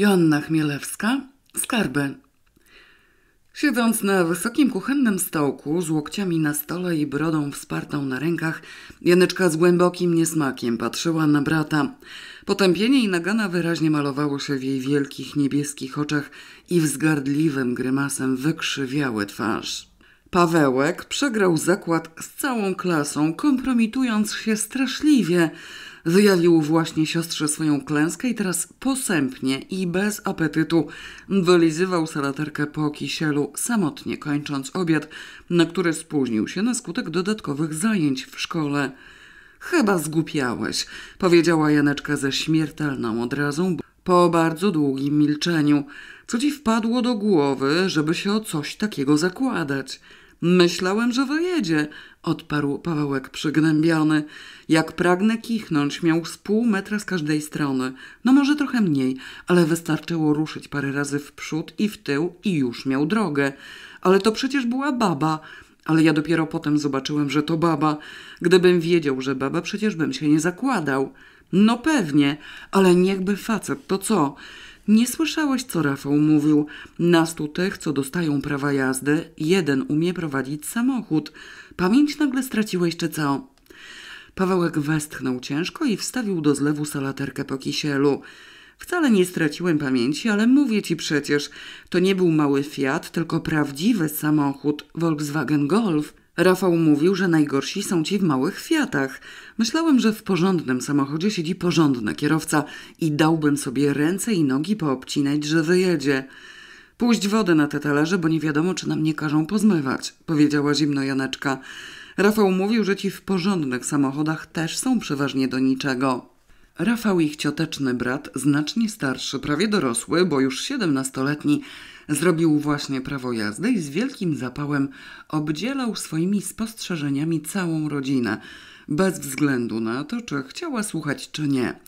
Joanna Chmielewska, skarby. Siedząc na wysokim kuchennym stołku, z łokciami na stole i brodą wspartą na rękach, Janeczka z głębokim niesmakiem patrzyła na brata. Potępienie i nagana wyraźnie malowało się w jej wielkich niebieskich oczach i wzgardliwym grymasem wykrzywiały twarz. Pawełek przegrał zakład z całą klasą, kompromitując się straszliwie, Wyjawił właśnie siostrze swoją klęskę i teraz posępnie i bez apetytu wylizywał salaterkę po kisielu, samotnie kończąc obiad, na który spóźnił się na skutek dodatkowych zajęć w szkole. Chyba zgłupiałeś, powiedziała Janeczka ze śmiertelną odrazą po bardzo długim milczeniu. Co ci wpadło do głowy, żeby się o coś takiego zakładać? Myślałem, że wyjedzie, odparł Pawełek przygnębiony. Jak pragnę kichnąć, miał z pół metra z każdej strony. No może trochę mniej, ale wystarczyło ruszyć parę razy w przód i w tył i już miał drogę. Ale to przecież była baba. Ale ja dopiero potem zobaczyłem, że to baba. Gdybym wiedział, że baba, przecież bym się nie zakładał. No pewnie, ale niechby facet, to co? Nie słyszałeś, co Rafał mówił. Na stu tych, co dostają prawa jazdy, jeden umie prowadzić samochód. Pamięć nagle straciłeś, czy co? Pawełek westchnął ciężko i wstawił do zlewu salaterkę po kisielu. Wcale nie straciłem pamięci, ale mówię ci przecież, to nie był mały Fiat, tylko prawdziwy samochód Volkswagen Golf. Rafał mówił, że najgorsi są ci w małych Fiatach. Myślałem, że w porządnym samochodzie siedzi porządny kierowca i dałbym sobie ręce i nogi poobcinać, że wyjedzie. Pójść wodę na te talerze, bo nie wiadomo, czy nam nie każą pozmywać, powiedziała zimno Janeczka. Rafał mówił, że ci w porządnych samochodach też są przeważnie do niczego. Rafał ich cioteczny brat, znacznie starszy, prawie dorosły, bo już siedemnastoletni, Zrobił właśnie prawo jazdy i z wielkim zapałem obdzielał swoimi spostrzeżeniami całą rodzinę, bez względu na to, czy chciała słuchać, czy nie.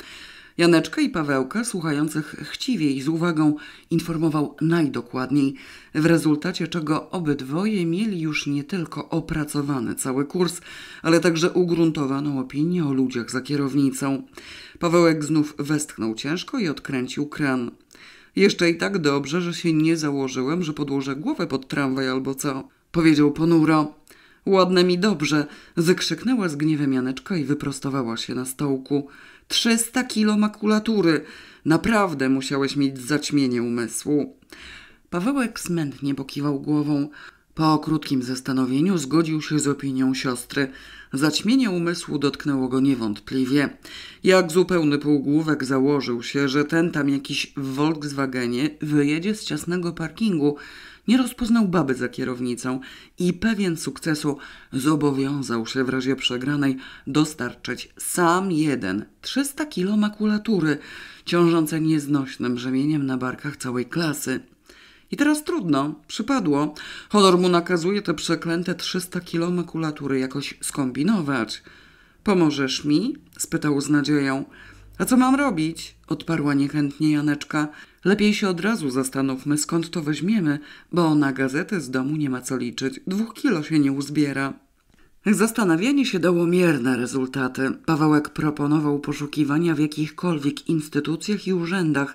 Janeczkę i Pawełka, słuchających chciwie i z uwagą, informował najdokładniej, w rezultacie czego obydwoje mieli już nie tylko opracowany cały kurs, ale także ugruntowaną opinię o ludziach za kierownicą. Pawełek znów westchnął ciężko i odkręcił kran. Jeszcze i tak dobrze, że się nie założyłem, że podłożę głowę pod tramwaj albo co. Powiedział ponuro. Ładne mi dobrze, wykrzyknęła z gniewem Janeczka i wyprostowała się na stołku. Trzysta kilo makulatury! Naprawdę musiałeś mieć zaćmienie umysłu. Pawełek smętnie pokiwał głową. Po krótkim zastanowieniu zgodził się z opinią siostry. Zaćmienie umysłu dotknęło go niewątpliwie. Jak zupełny półgłówek założył się, że ten tam jakiś w Volkswagenie wyjedzie z ciasnego parkingu. Nie rozpoznał baby za kierownicą i pewien sukcesu zobowiązał się w razie przegranej dostarczyć sam jeden 300 kilo makulatury ciążące nieznośnym brzemieniem na barkach całej klasy. I teraz trudno, przypadło. Honor mu nakazuje te przeklęte 300 kilo makulatury jakoś skombinować. Pomożesz mi? spytał z nadzieją. A co mam robić? odparła niechętnie Janeczka. Lepiej się od razu zastanówmy, skąd to weźmiemy, bo na gazetę z domu nie ma co liczyć. Dwóch kilo się nie uzbiera. Zastanawianie się dało mierne rezultaty. Pawełek proponował poszukiwania w jakichkolwiek instytucjach i urzędach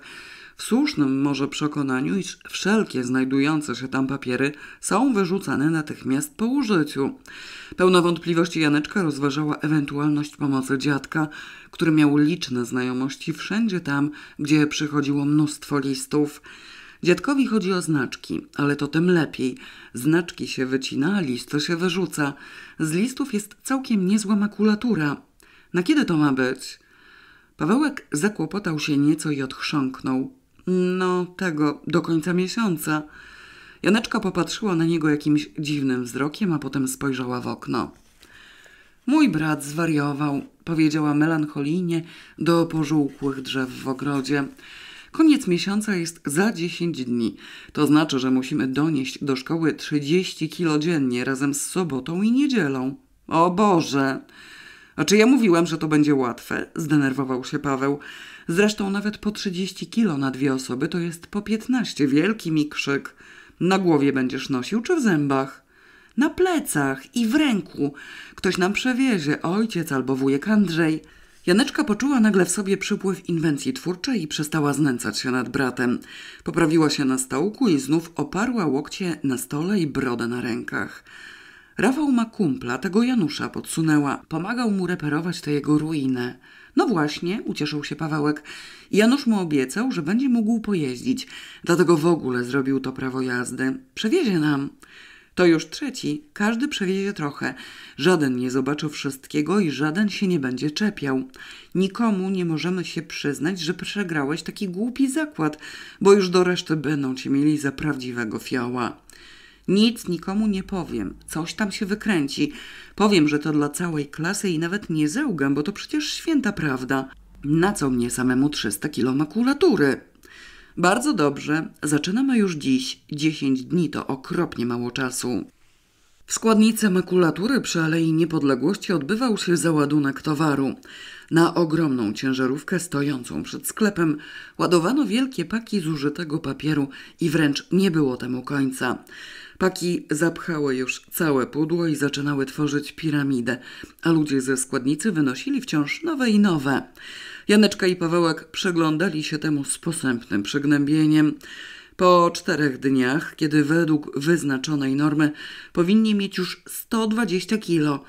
w słusznym może przekonaniu, iż wszelkie znajdujące się tam papiery są wyrzucane natychmiast po użyciu. Pełna wątpliwości Janeczka rozważała ewentualność pomocy dziadka, który miał liczne znajomości wszędzie tam, gdzie przychodziło mnóstwo listów. Dziadkowi chodzi o znaczki, ale to tym lepiej. Znaczki się wycina, a listy się wyrzuca. Z listów jest całkiem niezła makulatura. Na kiedy to ma być? Pawełek zakłopotał się nieco i odchrząknął. No, tego, do końca miesiąca. Janeczka popatrzyła na niego jakimś dziwnym wzrokiem, a potem spojrzała w okno. Mój brat zwariował, powiedziała melancholijnie do pożółkłych drzew w ogrodzie. Koniec miesiąca jest za dziesięć dni. To znaczy, że musimy donieść do szkoły trzydzieści kilo dziennie razem z sobotą i niedzielą. O Boże! A czy ja mówiłem, że to będzie łatwe? Zdenerwował się Paweł. Zresztą nawet po 30 kilo na dwie osoby to jest po 15. Wielki mi krzyk. Na głowie będziesz nosił czy w zębach? Na plecach i w ręku. Ktoś nam przewiezie, ojciec albo wujek Andrzej. Janeczka poczuła nagle w sobie przypływ inwencji twórczej i przestała znęcać się nad bratem. Poprawiła się na stołku i znów oparła łokcie na stole i brodę na rękach. Rafał ma kumpla, tego Janusza podsunęła. Pomagał mu reperować tę jego ruinę. No właśnie, ucieszył się Pawełek. Janusz mu obiecał, że będzie mógł pojeździć, dlatego w ogóle zrobił to prawo jazdy. Przewiezie nam. To już trzeci, każdy przewiezie trochę. Żaden nie zobaczy wszystkiego i żaden się nie będzie czepiał. Nikomu nie możemy się przyznać, że przegrałeś taki głupi zakład, bo już do reszty będą ci mieli za prawdziwego fioła. Nic nikomu nie powiem, coś tam się wykręci. Powiem, że to dla całej klasy i nawet nie zełgam, bo to przecież święta prawda. Na co mnie samemu 300 kilo makulatury? Bardzo dobrze, zaczynamy już dziś. 10 dni to okropnie mało czasu. W składnicy makulatury przy Alei Niepodległości odbywał się załadunek towaru. Na ogromną ciężarówkę stojącą przed sklepem ładowano wielkie paki zużytego papieru i wręcz nie było temu końca. Paki zapchały już całe pudło i zaczynały tworzyć piramidę, a ludzie ze składnicy wynosili wciąż nowe i nowe. Janeczka i Pawełek przyglądali się temu z posępnym przygnębieniem. Po czterech dniach, kiedy według wyznaczonej normy powinni mieć już 120 kilo,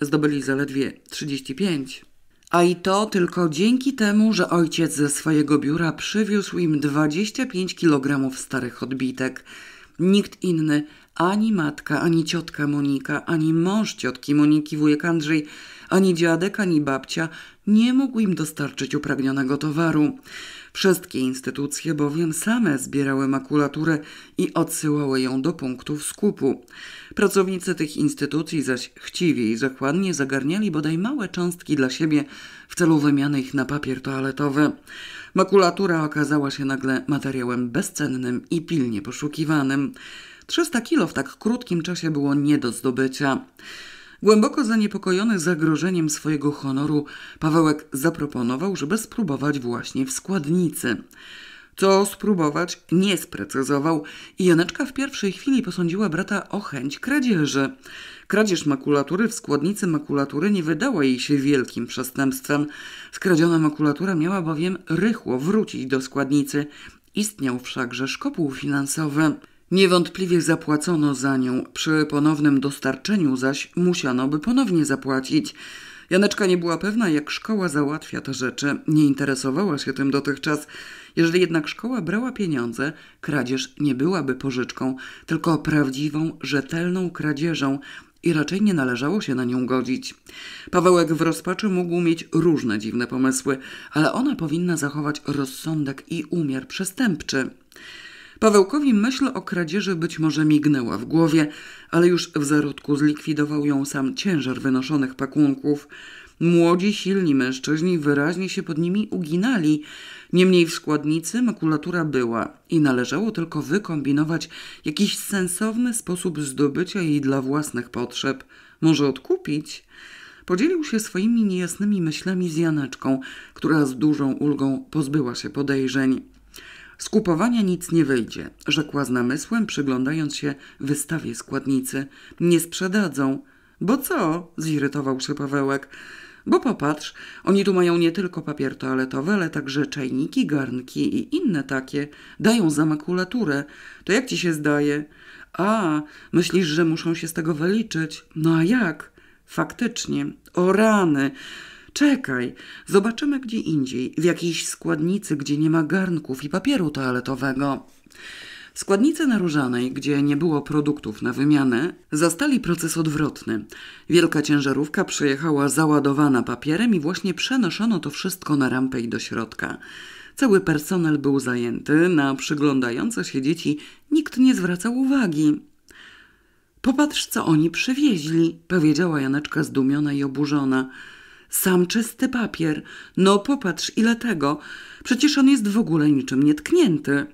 zdobyli zaledwie 35. A i to tylko dzięki temu, że ojciec ze swojego biura przywiózł im 25 kg starych odbitek – Nikt inny, ani matka, ani ciotka Monika, ani mąż ciotki Moniki, wujek Andrzej, ani dziadek, ani babcia nie mógł im dostarczyć upragnionego towaru. Wszystkie instytucje bowiem same zbierały makulaturę i odsyłały ją do punktów skupu. Pracownicy tych instytucji zaś chciwie i zakładnie zagarniali bodaj małe cząstki dla siebie w celu wymiany ich na papier toaletowy. Makulatura okazała się nagle materiałem bezcennym i pilnie poszukiwanym. 300 kilo w tak krótkim czasie było nie do zdobycia. Głęboko zaniepokojony zagrożeniem swojego honoru, Pawełek zaproponował, żeby spróbować właśnie w składnicy. Co spróbować nie sprecyzował i Janeczka w pierwszej chwili posądziła brata o chęć kradzieży. Kradzież makulatury w składnicy makulatury nie wydała jej się wielkim przestępstwem. Skradziona makulatura miała bowiem rychło wrócić do składnicy. Istniał wszakże szkopuł finansowy. Niewątpliwie zapłacono za nią, przy ponownym dostarczeniu zaś musiano by ponownie zapłacić. Janeczka nie była pewna, jak szkoła załatwia te rzeczy. Nie interesowała się tym dotychczas. Jeżeli jednak szkoła brała pieniądze, kradzież nie byłaby pożyczką, tylko prawdziwą, rzetelną kradzieżą, i raczej nie należało się na nią godzić. Pawełek w rozpaczy mógł mieć różne dziwne pomysły, ale ona powinna zachować rozsądek i umiar przestępczy. Pawełkowi myśl o kradzieży być może mignęła w głowie, ale już w zarodku zlikwidował ją sam ciężar wynoszonych pakunków. Młodzi, silni mężczyźni wyraźnie się pod nimi uginali, Niemniej w składnicy makulatura była i należało tylko wykombinować jakiś sensowny sposób zdobycia jej dla własnych potrzeb. Może odkupić? Podzielił się swoimi niejasnymi myślami z Janeczką, która z dużą ulgą pozbyła się podejrzeń. Z kupowania nic nie wyjdzie, rzekła z namysłem, przyglądając się wystawie składnicy. Nie sprzedadzą. Bo co? zirytował się Pawełek. Bo popatrz, oni tu mają nie tylko papier toaletowy, ale także czajniki, garnki i inne takie. Dają za makulaturę. To jak ci się zdaje? A, myślisz, że muszą się z tego wyliczyć? No a jak? Faktycznie. O rany! Czekaj, zobaczymy gdzie indziej, w jakiejś składnicy, gdzie nie ma garnków i papieru toaletowego. W składnicy na Różanej, gdzie nie było produktów na wymianę, zastali proces odwrotny. Wielka ciężarówka przejechała załadowana papierem i właśnie przenoszono to wszystko na rampę i do środka. Cały personel był zajęty, na przyglądające się dzieci nikt nie zwracał uwagi. Popatrz, co oni przywieźli, powiedziała Janeczka zdumiona i oburzona. Sam czysty papier. No popatrz, ile tego. Przecież on jest w ogóle niczym nietknięty.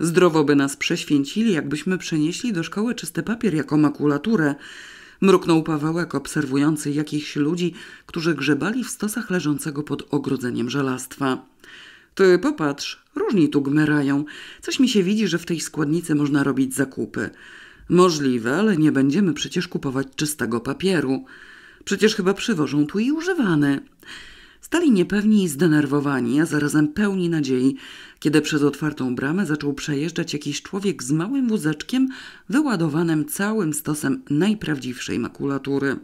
Zdrowo by nas prześwięcili, jakbyśmy przenieśli do szkoły czysty papier jako makulaturę. Mruknął Pawełek, obserwujący jakichś ludzi, którzy grzebali w stosach leżącego pod ogrodzeniem żelastwa. Ty popatrz, różni tu gmerają. Coś mi się widzi, że w tej składnicy można robić zakupy. Możliwe, ale nie będziemy przecież kupować czystego papieru. Przecież chyba przywożą tu i używany. Stali niepewni i zdenerwowani, a zarazem pełni nadziei, kiedy przez otwartą bramę zaczął przejeżdżać jakiś człowiek z małym wózeczkiem wyładowanym całym stosem najprawdziwszej makulatury.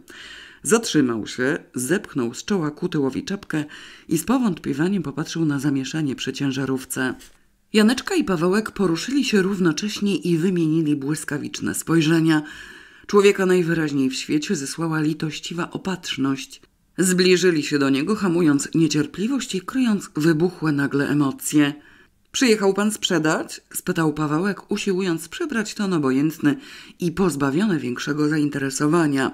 Zatrzymał się, zepchnął z czoła ku tyłowi czapkę i z powątpiewaniem popatrzył na zamieszanie przy ciężarówce. Janeczka i Pawełek poruszyli się równocześnie i wymienili błyskawiczne spojrzenia. Człowieka najwyraźniej w świecie zesłała litościwa opatrzność. Zbliżyli się do niego, hamując niecierpliwość i kryjąc wybuchłe nagle emocje. Przyjechał pan sprzedać? spytał Pawełek, usiłując przybrać ton obojętny i pozbawiony większego zainteresowania.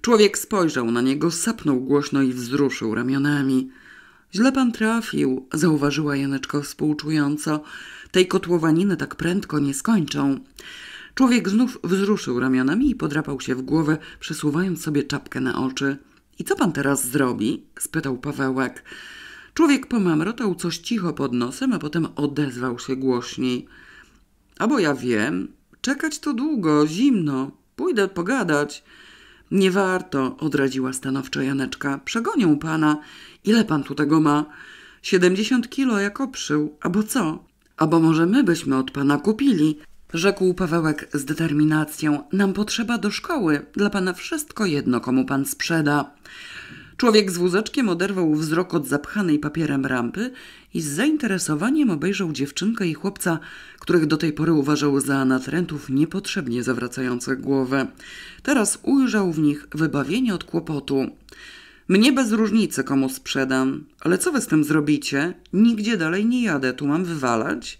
Człowiek spojrzał na niego, sapnął głośno i wzruszył ramionami. Źle pan trafił, zauważyła Janeczko współczująco. Tej kotłowaniny tak prędko nie skończą. Człowiek znów wzruszył ramionami i podrapał się w głowę, przesuwając sobie czapkę na oczy. I co pan teraz zrobi? spytał Pawełek. Człowiek pomamrotał coś cicho pod nosem, a potem odezwał się głośniej. A bo ja wiem, czekać to długo, zimno, pójdę pogadać. Nie warto, odradziła stanowczo Janeczka. Przegonią pana. Ile pan tu tego ma? Siedemdziesiąt kilo jak oprzył. bo co? bo może my byśmy od pana kupili? Rzekł Pawełek z determinacją. Nam potrzeba do szkoły. Dla pana wszystko jedno, komu pan sprzeda. Człowiek z wózeczkiem oderwał wzrok od zapchanej papierem rampy i z zainteresowaniem obejrzał dziewczynkę i chłopca, których do tej pory uważał za natrętów niepotrzebnie zawracających głowę. Teraz ujrzał w nich wybawienie od kłopotu. Mnie bez różnicy komu sprzedam, ale co wy z tym zrobicie? Nigdzie dalej nie jadę, tu mam wywalać.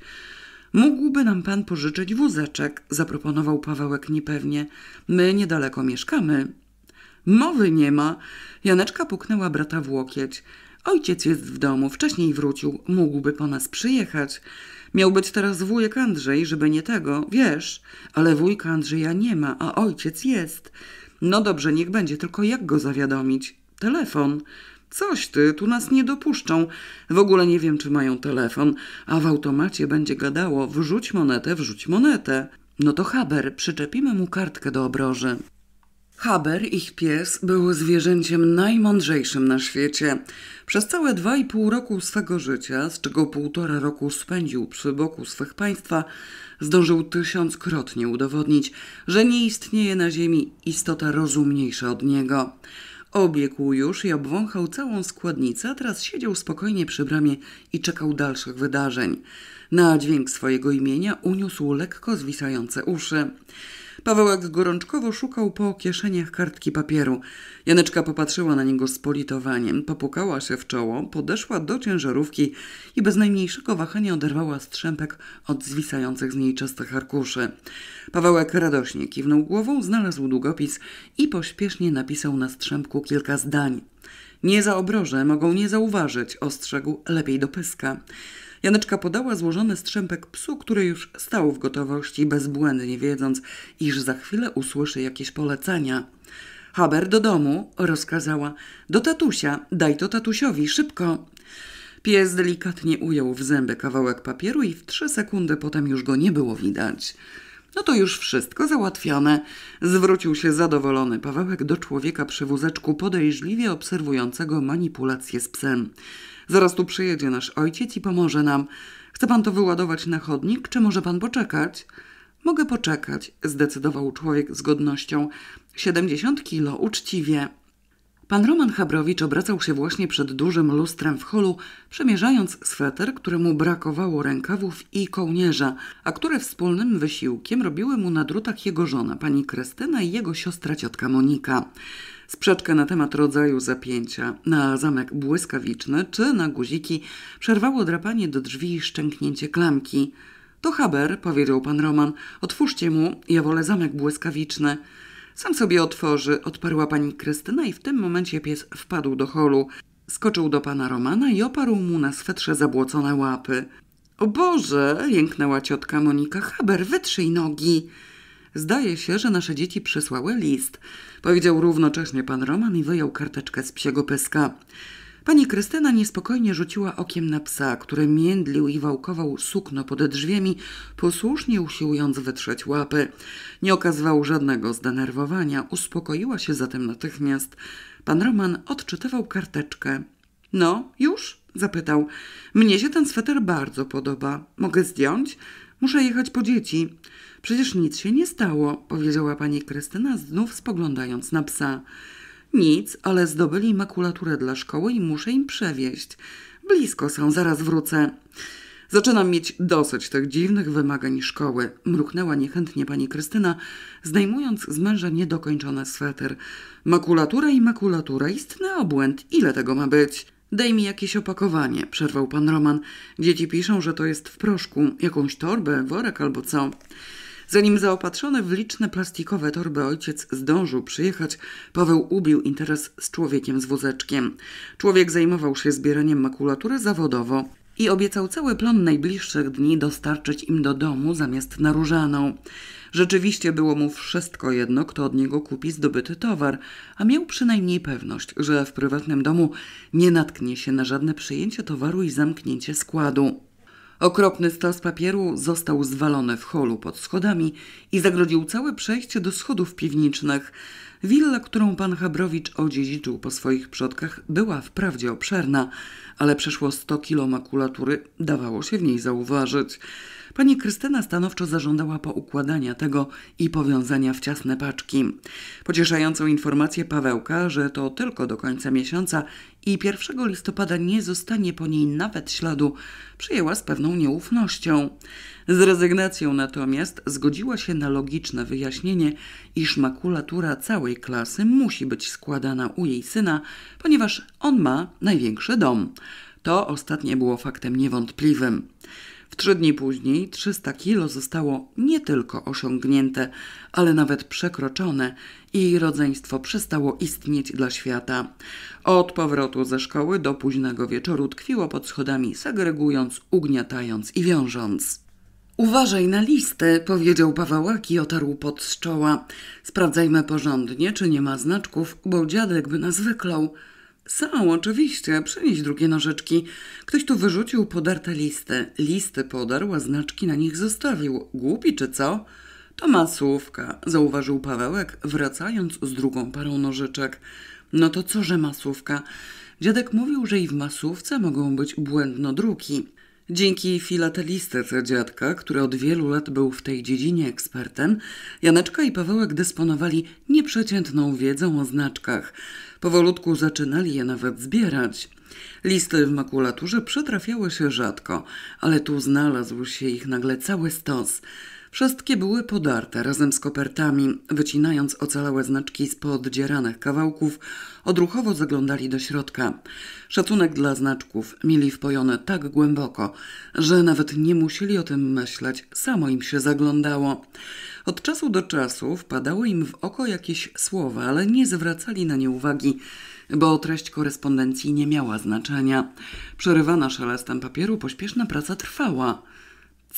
Mógłby nam pan pożyczyć wózeczek, zaproponował Pawełek niepewnie. My niedaleko mieszkamy. Mowy nie ma. Janeczka puknęła brata w łokieć. Ojciec jest w domu, wcześniej wrócił, mógłby po nas przyjechać. Miał być teraz wujek Andrzej, żeby nie tego, wiesz, ale wujka Andrzeja nie ma, a ojciec jest. No dobrze, niech będzie, tylko jak go zawiadomić? Telefon. Coś ty, tu nas nie dopuszczą. W ogóle nie wiem, czy mają telefon, a w automacie będzie gadało wrzuć monetę, wrzuć monetę. No to haber, przyczepimy mu kartkę do obroży. Haber, ich pies, był zwierzęciem najmądrzejszym na świecie. Przez całe dwa i pół roku swego życia, z czego półtora roku spędził przy boku swych państwa, zdążył tysiąckrotnie udowodnić, że nie istnieje na Ziemi istota rozumniejsza od niego. Obiegł już i obwąchał całą składnicę, a teraz siedział spokojnie przy bramie i czekał dalszych wydarzeń. Na dźwięk swojego imienia uniósł lekko zwisające uszy. Pawełek gorączkowo szukał po kieszeniach kartki papieru. Janeczka popatrzyła na niego z politowaniem, popukała się w czoło, podeszła do ciężarówki i bez najmniejszego wahania oderwała strzępek od zwisających z niej czystych arkuszy. Pawełek radośnie kiwnął głową, znalazł długopis i pośpiesznie napisał na strzępku kilka zdań. Nie zaobrożę, mogą nie zauważyć, ostrzegł lepiej do pyska. Janeczka podała złożony strzępek psu, który już stał w gotowości, bezbłędnie wiedząc, iż za chwilę usłyszy jakieś polecenia. Haber do domu, rozkazała. Do tatusia, daj to tatusiowi, szybko. Pies delikatnie ujął w zęby kawałek papieru i w trzy sekundy potem już go nie było widać. No to już wszystko załatwione. Zwrócił się zadowolony Pawełek do człowieka przy wózeczku podejrzliwie obserwującego manipulacje z psem. Zaraz tu przyjedzie nasz ojciec i pomoże nam. Chce pan to wyładować na chodnik, czy może pan poczekać? Mogę poczekać, zdecydował człowiek z godnością. Siedemdziesiąt kilo, uczciwie. Pan Roman Chabrowicz obracał się właśnie przed dużym lustrem w holu, przemierzając sweter, któremu brakowało rękawów i kołnierza, a które wspólnym wysiłkiem robiły mu na drutach jego żona, pani Krystyna i jego siostra ciotka Monika. Sprzeczkę na temat rodzaju zapięcia na zamek błyskawiczny czy na guziki przerwało drapanie do drzwi i szczęknięcie klamki. To Haber, powiedział pan Roman. Otwórzcie mu, ja wolę zamek błyskawiczny. Sam sobie otworzy, odparła pani Krystyna i w tym momencie pies wpadł do holu. Skoczył do pana Romana i oparł mu na swetrze zabłocone łapy. O Boże! jęknęła ciotka Monika. Haber, wytrzyj nogi! Zdaje się, że nasze dzieci przysłały list. Powiedział równocześnie pan Roman i wyjął karteczkę z psiego pyska. Pani Krystyna niespokojnie rzuciła okiem na psa, który międlił i wałkował sukno pod drzwiami, posłusznie usiłując wytrzeć łapy. Nie okazywał żadnego zdenerwowania, uspokoiła się zatem natychmiast. Pan Roman odczytywał karteczkę. No, już? zapytał. Mnie się ten sweter bardzo podoba. Mogę zdjąć? Muszę jechać po dzieci. Przecież nic się nie stało, powiedziała pani Krystyna, znów spoglądając na psa. Nic, ale zdobyli makulaturę dla szkoły i muszę im przewieźć. Blisko są, zaraz wrócę. Zaczynam mieć dosyć tych dziwnych wymagań szkoły, mruknęła niechętnie pani Krystyna, zdejmując z męża niedokończony sweter. Makulatura i makulatura, istny obłęd, ile tego ma być? Daj mi jakieś opakowanie, przerwał pan Roman. Dzieci piszą, że to jest w proszku, jakąś torbę, worek albo co. Zanim zaopatrzony w liczne plastikowe torby ojciec zdążył przyjechać, Paweł ubił interes z człowiekiem z wózeczkiem. Człowiek zajmował się zbieraniem makulatury zawodowo i obiecał cały plon najbliższych dni dostarczyć im do domu zamiast na różaną. Rzeczywiście było mu wszystko jedno, kto od niego kupi zdobyty towar, a miał przynajmniej pewność, że w prywatnym domu nie natknie się na żadne przyjęcie towaru i zamknięcie składu. Okropny stos papieru został zwalony w holu pod schodami i zagrodził całe przejście do schodów piwniczych. Willa, którą pan Habrowicz odziedziczył po swoich przodkach, była wprawdzie obszerna, ale przeszło 100 kilo makulatury dawało się w niej zauważyć. Pani Krystyna stanowczo zażądała poukładania tego i powiązania w ciasne paczki. Pocieszającą informację Pawełka, że to tylko do końca miesiąca i 1 listopada nie zostanie po niej nawet śladu, przyjęła z pewną nieufnością. Z rezygnacją natomiast zgodziła się na logiczne wyjaśnienie, iż makulatura całej klasy musi być składana u jej syna, ponieważ on ma największy dom. To ostatnie było faktem niewątpliwym. W trzy dni później 300 kilo zostało nie tylko osiągnięte, ale nawet przekroczone i rodzeństwo przestało istnieć dla świata. Od powrotu ze szkoły do późnego wieczoru tkwiło pod schodami, segregując, ugniatając i wiążąc. Uważaj na listę, powiedział Pawełek i otarł pot z czoła. Sprawdzajmy porządnie, czy nie ma znaczków, bo dziadek by nas wyklął. Są, oczywiście, przynieś drugie nożyczki. Ktoś tu wyrzucił podarte listy. Listy podarł, a znaczki na nich zostawił. Głupi czy co? To masówka, zauważył Pawełek, wracając z drugą parą nożyczek. No to co, że masówka? Dziadek mówił, że i w masówce mogą być błędnodruki. Dzięki filatelistce dziadka, który od wielu lat był w tej dziedzinie ekspertem, Janeczka i Pawełek dysponowali nieprzeciętną wiedzą o znaczkach. Powolutku zaczynali je nawet zbierać. Listy w makulaturze przytrafiały się rzadko, ale tu znalazł się ich nagle cały stos – Wszystkie były podarte razem z kopertami, wycinając ocalałe znaczki z poddzieranych kawałków, odruchowo zaglądali do środka. Szacunek dla znaczków mieli wpojone tak głęboko, że nawet nie musieli o tym myśleć, samo im się zaglądało. Od czasu do czasu wpadały im w oko jakieś słowa, ale nie zwracali na nie uwagi, bo treść korespondencji nie miała znaczenia. Przerywana szelestem papieru pośpieszna praca trwała –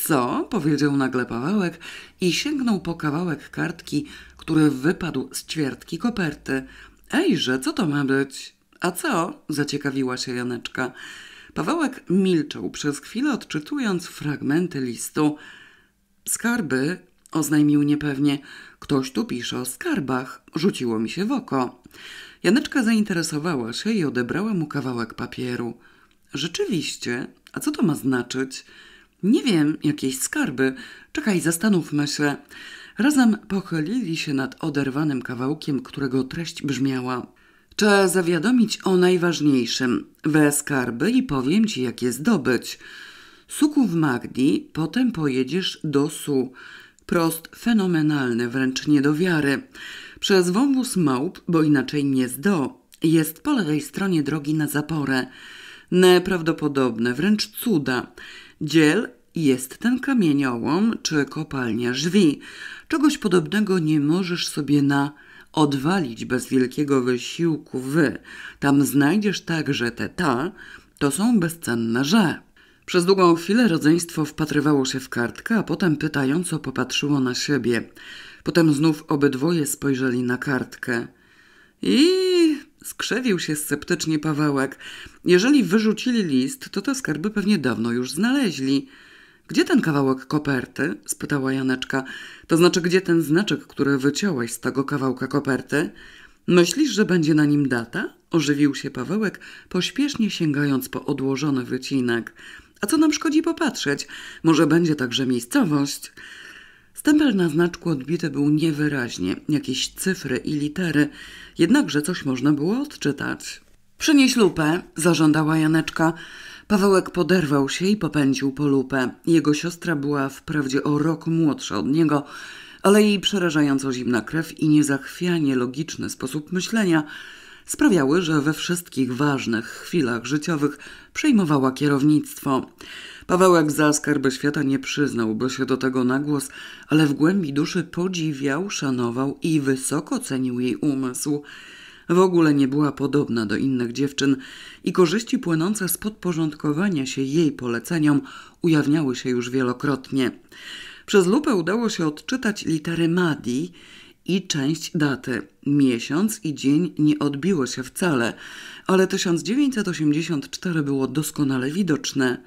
co? powiedział nagle Pawełek i sięgnął po kawałek kartki, który wypadł z ćwiartki koperty. Ejże, co to ma być? A co? zaciekawiła się Janeczka. Pawełek milczał przez chwilę, odczytując fragmenty listu. Skarby, oznajmił niepewnie. Ktoś tu pisze o skarbach, rzuciło mi się w oko. Janeczka zainteresowała się i odebrała mu kawałek papieru. Rzeczywiście, a co to ma znaczyć? Nie wiem, jakieś skarby. Czekaj, zastanówmy się. Razem pochylili się nad oderwanym kawałkiem, którego treść brzmiała. Trzeba zawiadomić o najważniejszym. We skarby i powiem ci, jak je zdobyć. Suku w Magdi, potem pojedziesz do Su. Prost, fenomenalny, wręcz nie do wiary. Przez wąwóz małp, bo inaczej nie zdo. Jest po lewej stronie drogi na zaporę. Nieprawdopodobne, wręcz cuda dziel jest ten kamieniołom czy kopalnia żwi. Czegoś podobnego nie możesz sobie na odwalić bez wielkiego wysiłku wy. Tam znajdziesz także te ta, to są bezcenne że. Przez długą chwilę rodzeństwo wpatrywało się w kartkę, a potem pytająco popatrzyło na siebie. Potem znów obydwoje spojrzeli na kartkę. I skrzewił się sceptycznie Pawełek. Jeżeli wyrzucili list, to te skarby pewnie dawno już znaleźli. Gdzie ten kawałek koperty? spytała Janeczka. To znaczy, gdzie ten znaczek, który wyciąłeś z tego kawałka koperty? Myślisz, że będzie na nim data? Ożywił się Pawełek, pośpiesznie sięgając po odłożony wycinek. A co nam szkodzi popatrzeć? Może będzie także miejscowość? Stempel na znaczku odbity był niewyraźnie, jakieś cyfry i litery, Jednakże coś można było odczytać. Przynieś lupę, zażądała Janeczka. Pawełek poderwał się i popędził po lupę. Jego siostra była wprawdzie o rok młodsza od niego, ale jej przerażająco zimna krew i niezachwianie logiczny sposób myślenia sprawiały, że we wszystkich ważnych chwilach życiowych przejmowała kierownictwo. Pawełek za skarby świata nie przyznałby się do tego na głos, ale w głębi duszy podziwiał, szanował i wysoko cenił jej umysł. W ogóle nie była podobna do innych dziewczyn i korzyści płynące z podporządkowania się jej poleceniom ujawniały się już wielokrotnie. Przez lupę udało się odczytać litery Madi, i część daty. Miesiąc i dzień nie odbiło się wcale, ale 1984 było doskonale widoczne.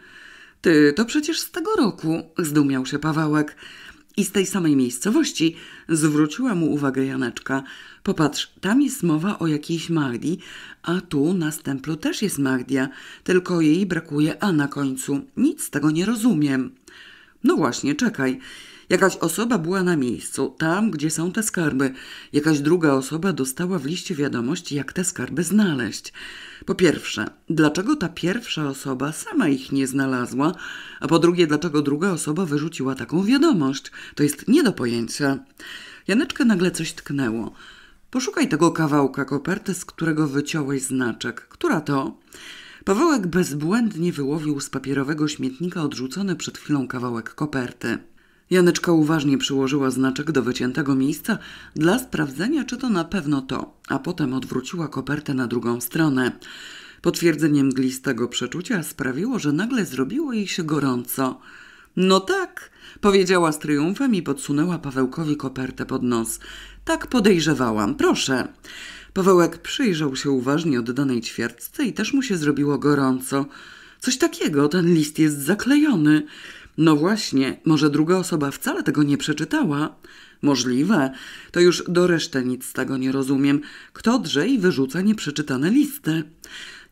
Ty, to przecież z tego roku, zdumiał się Pawełek. I z tej samej miejscowości zwróciła mu uwagę Janeczka. Popatrz, tam jest mowa o jakiejś Mardi, a tu na stemplu też jest Magdia, tylko jej brakuje A na końcu. Nic z tego nie rozumiem. No właśnie, czekaj. Jakaś osoba była na miejscu, tam gdzie są te skarby. Jakaś druga osoba dostała w liście wiadomość, jak te skarby znaleźć. Po pierwsze, dlaczego ta pierwsza osoba sama ich nie znalazła, a po drugie, dlaczego druga osoba wyrzuciła taką wiadomość? To jest nie do pojęcia. Janeczkę nagle coś tknęło. Poszukaj tego kawałka koperty, z którego wyciąłeś znaczek. Która to? Pawełek bezbłędnie wyłowił z papierowego śmietnika odrzucony przed chwilą kawałek koperty. Janeczka uważnie przyłożyła znaczek do wyciętego miejsca dla sprawdzenia, czy to na pewno to, a potem odwróciła kopertę na drugą stronę. Potwierdzenie mglistego przeczucia sprawiło, że nagle zrobiło jej się gorąco. No tak, powiedziała z triumfem i podsunęła Pawełkowi kopertę pod nos. Tak podejrzewałam, proszę. Pawełek przyjrzał się uważnie oddanej ćwiartce i też mu się zrobiło gorąco. Coś takiego, ten list jest zaklejony. No właśnie, może druga osoba wcale tego nie przeczytała? Możliwe. To już do reszty nic z tego nie rozumiem. Kto drze i wyrzuca nieprzeczytane listy?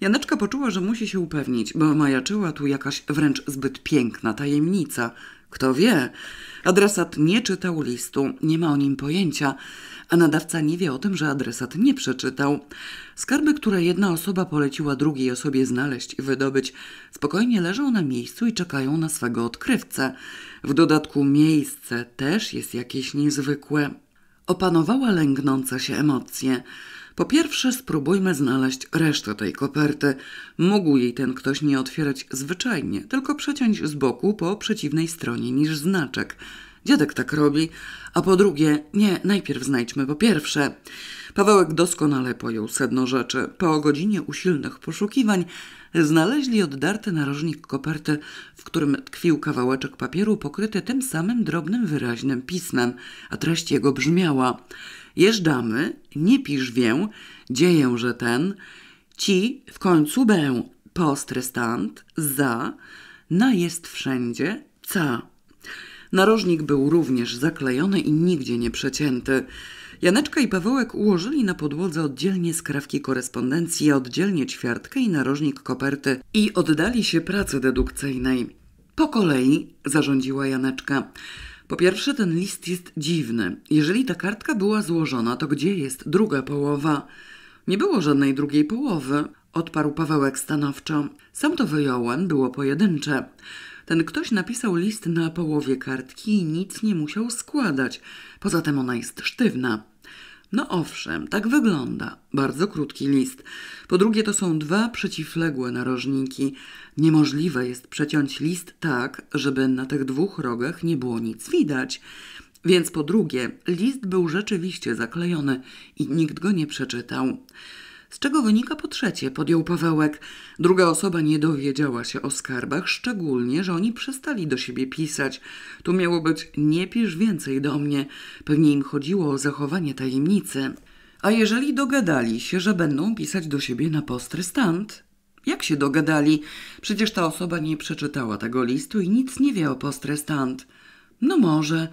Janeczka poczuła, że musi się upewnić, bo majaczyła tu jakaś wręcz zbyt piękna tajemnica. Kto wie? Adresat nie czytał listu, nie ma o nim pojęcia, a nadawca nie wie o tym, że adresat nie przeczytał. Skarby, które jedna osoba poleciła drugiej osobie znaleźć i wydobyć, spokojnie leżą na miejscu i czekają na swego odkrywcę. W dodatku miejsce też jest jakieś niezwykłe. Opanowała lęknące się emocje. Po pierwsze, spróbujmy znaleźć resztę tej koperty. Mógł jej ten ktoś nie otwierać zwyczajnie, tylko przeciąć z boku po przeciwnej stronie niż znaczek. Dziadek tak robi. A po drugie, nie, najpierw znajdźmy po pierwsze. Pawełek doskonale pojął sedno rzeczy. Po godzinie usilnych poszukiwań znaleźli oddarty narożnik koperty, w którym tkwił kawałeczek papieru pokryty tym samym drobnym, wyraźnym pismem, a treść jego brzmiała – Jeżdżamy, nie pisz wię, dzieję, że ten, ci w końcu bę, stand za, na jest wszędzie, ca. Narożnik był również zaklejony i nigdzie nie przecięty. Janeczka i Pawełek ułożyli na podłodze oddzielnie skrawki korespondencji, oddzielnie ćwiartkę i narożnik koperty i oddali się pracy dedukcyjnej. Po kolei zarządziła Janeczka. Po pierwsze, ten list jest dziwny. Jeżeli ta kartka była złożona, to gdzie jest druga połowa? Nie było żadnej drugiej połowy, odparł Pawełek stanowczo. Sam to wyjąłem, było pojedyncze. Ten ktoś napisał list na połowie kartki i nic nie musiał składać. Poza tym ona jest sztywna. No owszem, tak wygląda. Bardzo krótki list. Po drugie, to są dwa przeciwległe narożniki. Niemożliwe jest przeciąć list tak, żeby na tych dwóch rogach nie było nic widać. Więc po drugie, list był rzeczywiście zaklejony i nikt go nie przeczytał. Z czego wynika po trzecie, podjął Pawełek. Druga osoba nie dowiedziała się o skarbach, szczególnie, że oni przestali do siebie pisać. Tu miało być nie pisz więcej do mnie. Pewnie im chodziło o zachowanie tajemnicy. A jeżeli dogadali się, że będą pisać do siebie na postrestant? Jak się dogadali? Przecież ta osoba nie przeczytała tego listu i nic nie wie o postrestant. No może.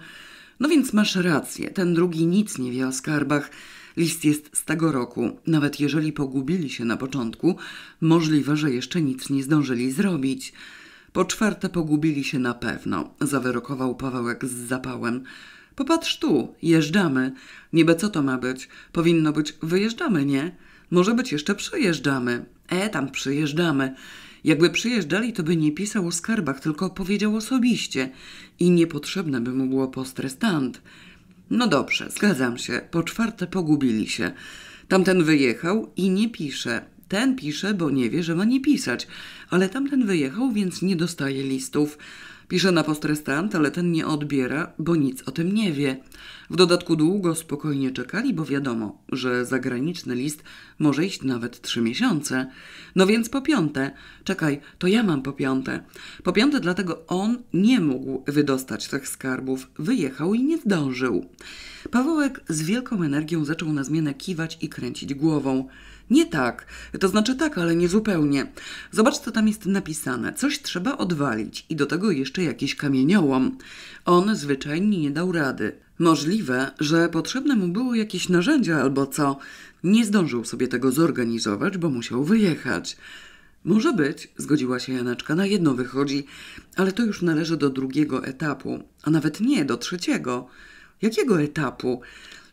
No więc masz rację, ten drugi nic nie wie o skarbach. List jest z tego roku. Nawet jeżeli pogubili się na początku, możliwe, że jeszcze nic nie zdążyli zrobić. Po czwarte, pogubili się na pewno, zawyrokował Pawełek z zapałem. Popatrz tu, jeżdżamy. Niby co to ma być? Powinno być wyjeżdżamy, nie? Może być jeszcze przyjeżdżamy. E, tam przyjeżdżamy. Jakby przyjeżdżali, to by nie pisał o skarbach, tylko powiedział osobiście. I niepotrzebne by mu było postrestant. No dobrze, zgadzam się. Po czwarte pogubili się. Tamten wyjechał i nie pisze. Ten pisze, bo nie wie, że ma nie pisać. Ale tamten wyjechał, więc nie dostaje listów. Pisze na postrestant, ale ten nie odbiera, bo nic o tym nie wie. W dodatku długo spokojnie czekali, bo wiadomo, że zagraniczny list może iść nawet trzy miesiące. No więc po piąte, czekaj, to ja mam po piąte. Po piąte, dlatego on nie mógł wydostać tych skarbów, wyjechał i nie zdążył. Pawełek z wielką energią zaczął na zmianę kiwać i kręcić głową. Nie tak, to znaczy tak, ale nie zupełnie. Zobacz, co tam jest napisane. Coś trzeba odwalić i do tego jeszcze jakiś kamieniołom. On zwyczajnie nie dał rady. Możliwe, że potrzebne mu było jakieś narzędzia albo co. Nie zdążył sobie tego zorganizować, bo musiał wyjechać. Może być, zgodziła się Janeczka, na jedno wychodzi, ale to już należy do drugiego etapu, a nawet nie do trzeciego. Jakiego etapu?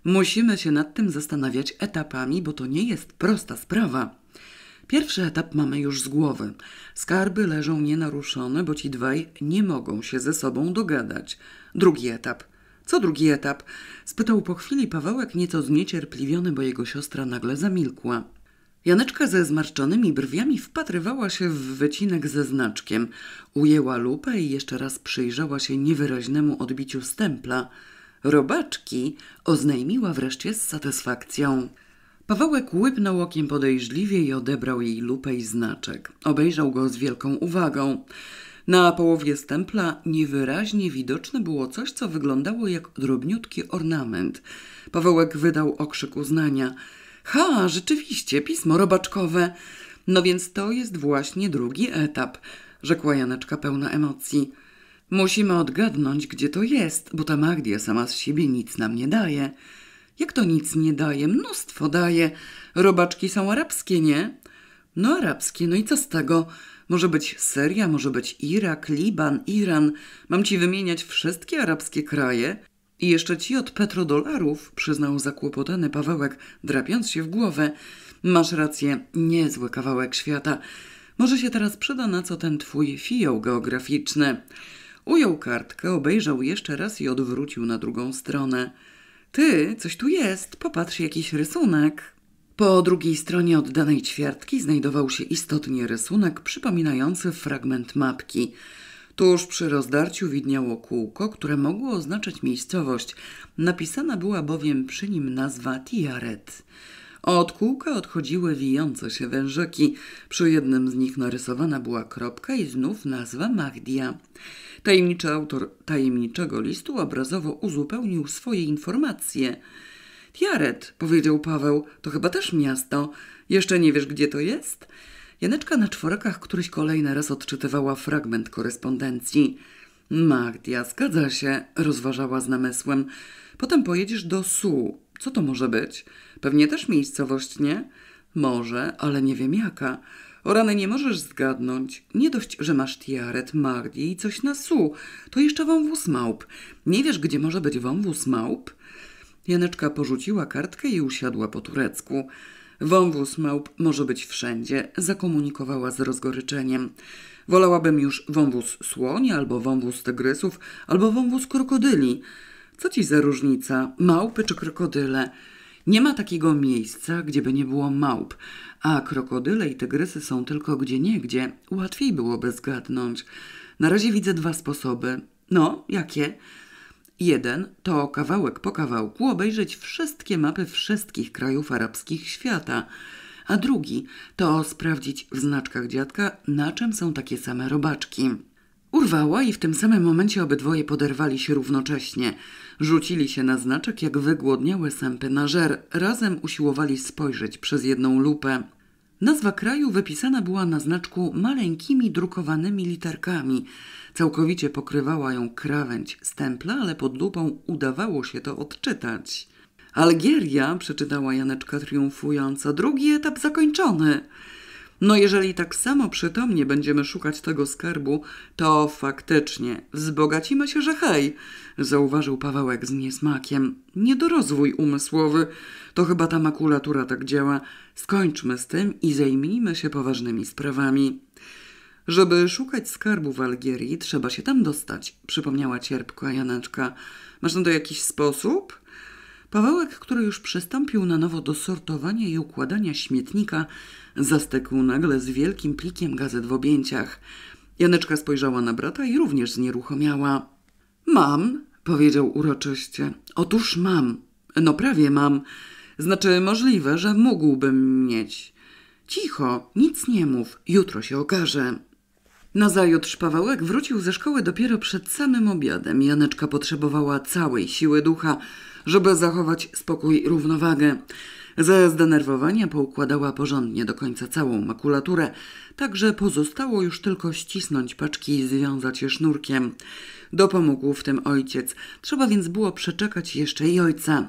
Musimy się nad tym zastanawiać etapami, bo to nie jest prosta sprawa. Pierwszy etap mamy już z głowy. Skarby leżą nienaruszone, bo ci dwaj nie mogą się ze sobą dogadać. Drugi etap. Co drugi etap? spytał po chwili Pawełek nieco zniecierpliwiony, bo jego siostra nagle zamilkła. Janeczka ze zmarszczonymi brwiami wpatrywała się w wycinek ze znaczkiem. Ujęła lupę i jeszcze raz przyjrzała się niewyraźnemu odbiciu stempla – robaczki, oznajmiła wreszcie z satysfakcją. Pawełek łypnął okiem podejrzliwie i odebrał jej lupę i znaczek. Obejrzał go z wielką uwagą. Na połowie stempla niewyraźnie widoczne było coś, co wyglądało jak drobniutki ornament. Pawełek wydał okrzyk uznania. Ha, rzeczywiście, pismo robaczkowe. No więc to jest właśnie drugi etap, rzekła Janeczka pełna emocji. Musimy odgadnąć, gdzie to jest, bo ta Magdia sama z siebie nic nam nie daje. Jak to nic nie daje? Mnóstwo daje. Robaczki są arabskie, nie? No arabskie, no i co z tego? Może być Syria, może być Irak, Liban, Iran. Mam ci wymieniać wszystkie arabskie kraje? I jeszcze ci od petrodolarów, przyznał zakłopotany Pawełek, drapiąc się w głowę. Masz rację, niezły kawałek świata. Może się teraz przyda na co ten twój fioł geograficzny. Ujął kartkę, obejrzał jeszcze raz i odwrócił na drugą stronę. Ty, coś tu jest, popatrz jakiś rysunek. Po drugiej stronie oddanej ćwiartki znajdował się istotnie rysunek przypominający fragment mapki. Tuż przy rozdarciu widniało kółko, które mogło oznaczać miejscowość. Napisana była bowiem przy nim nazwa Tiaret. Od kółka odchodziły wijące się wężyki. Przy jednym z nich narysowana była kropka i znów nazwa Mahdia. Tajemniczy autor tajemniczego listu obrazowo uzupełnił swoje informacje. Tiaret, powiedział Paweł, to chyba też miasto. Jeszcze nie wiesz, gdzie to jest? Janeczka na czworakach, któryś kolejny raz odczytywała fragment korespondencji. Magdia, zgadza się, rozważała z namysłem. Potem pojedziesz do Su, co to może być? Pewnie też miejscowość, nie? Może, ale nie wiem jaka. O rany nie możesz zgadnąć. Nie dość, że masz tiaret, mardi i coś na su. To jeszcze wąwóz małp. Nie wiesz, gdzie może być wąwóz małp? Janeczka porzuciła kartkę i usiadła po turecku. Wąwóz małp może być wszędzie, zakomunikowała z rozgoryczeniem. Wolałabym już wąwóz słoni, albo wąwóz tygrysów, albo wąwóz krokodyli. Co ci za różnica, małpy czy krokodyle? Nie ma takiego miejsca, gdzieby nie było małp, a krokodyle i tygrysy są tylko gdzie niegdzie. Łatwiej byłoby zgadnąć. Na razie widzę dwa sposoby. No, jakie? Jeden to kawałek po kawałku obejrzeć wszystkie mapy wszystkich krajów arabskich świata, a drugi to sprawdzić w znaczkach dziadka, na czym są takie same robaczki. Urwała i w tym samym momencie obydwoje poderwali się równocześnie. Rzucili się na znaczek jak wygłodniałe sępy na żer. Razem usiłowali spojrzeć przez jedną lupę. Nazwa kraju wypisana była na znaczku maleńkimi drukowanymi literkami. Całkowicie pokrywała ją krawędź stempla, ale pod lupą udawało się to odczytać. Algieria, przeczytała Janeczka triumfująco, drugi etap zakończony. No jeżeli tak samo przytomnie będziemy szukać tego skarbu, to faktycznie wzbogacimy się, że hej, zauważył Pawełek z niesmakiem. Niedorozwój umysłowy, to chyba ta makulatura tak działa. Skończmy z tym i zajmijmy się poważnymi sprawami. Żeby szukać skarbu w Algierii, trzeba się tam dostać, przypomniała cierpko Janeczka. Masz na to jakiś sposób? Pawełek, który już przystąpił na nowo do sortowania i układania śmietnika, zastekł nagle z wielkim plikiem gazet w objęciach. Janeczka spojrzała na brata i również znieruchomiała. Mam, powiedział uroczyście. Otóż mam. No prawie mam. Znaczy możliwe, że mógłbym mieć. Cicho, nic nie mów, jutro się okaże. Nazajutrz Pawełek wrócił ze szkoły dopiero przed samym obiadem. Janeczka potrzebowała całej siły ducha, żeby zachować spokój i równowagę. Ze zdenerwowania poukładała porządnie do końca całą makulaturę, także pozostało już tylko ścisnąć paczki i związać je sznurkiem. Dopomógł w tym ojciec, trzeba więc było przeczekać jeszcze i ojca.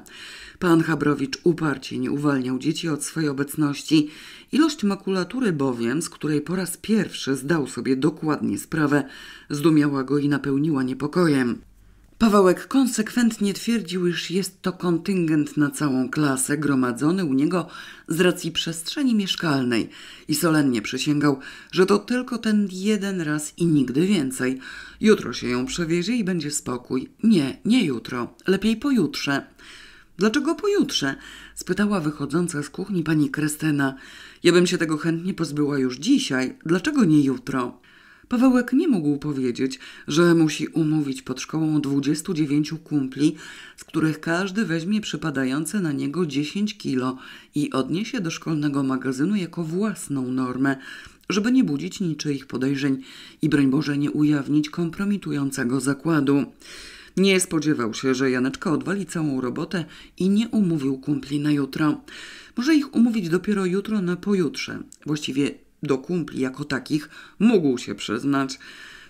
Pan Habrowicz uparcie nie uwalniał dzieci od swojej obecności Ilość makulatury bowiem, z której po raz pierwszy zdał sobie dokładnie sprawę, zdumiała go i napełniła niepokojem. Pawełek konsekwentnie twierdził, iż jest to kontyngent na całą klasę gromadzony u niego z racji przestrzeni mieszkalnej i solennie przysięgał, że to tylko ten jeden raz i nigdy więcej. Jutro się ją przewiezie i będzie spokój. Nie, nie jutro, lepiej pojutrze. Dlaczego pojutrze? spytała wychodząca z kuchni pani Krystyna. Ja bym się tego chętnie pozbyła już dzisiaj. Dlaczego nie jutro? Pawełek nie mógł powiedzieć, że musi umówić pod szkołą 29 kumpli, z których każdy weźmie przypadające na niego 10 kilo i odniesie do szkolnego magazynu jako własną normę, żeby nie budzić niczyich podejrzeń i broń Boże nie ujawnić kompromitującego zakładu. Nie spodziewał się, że Janeczka odwali całą robotę i nie umówił kumpli na jutro. Może ich umówić dopiero jutro na pojutrze. Właściwie do kumpli jako takich mógł się przyznać.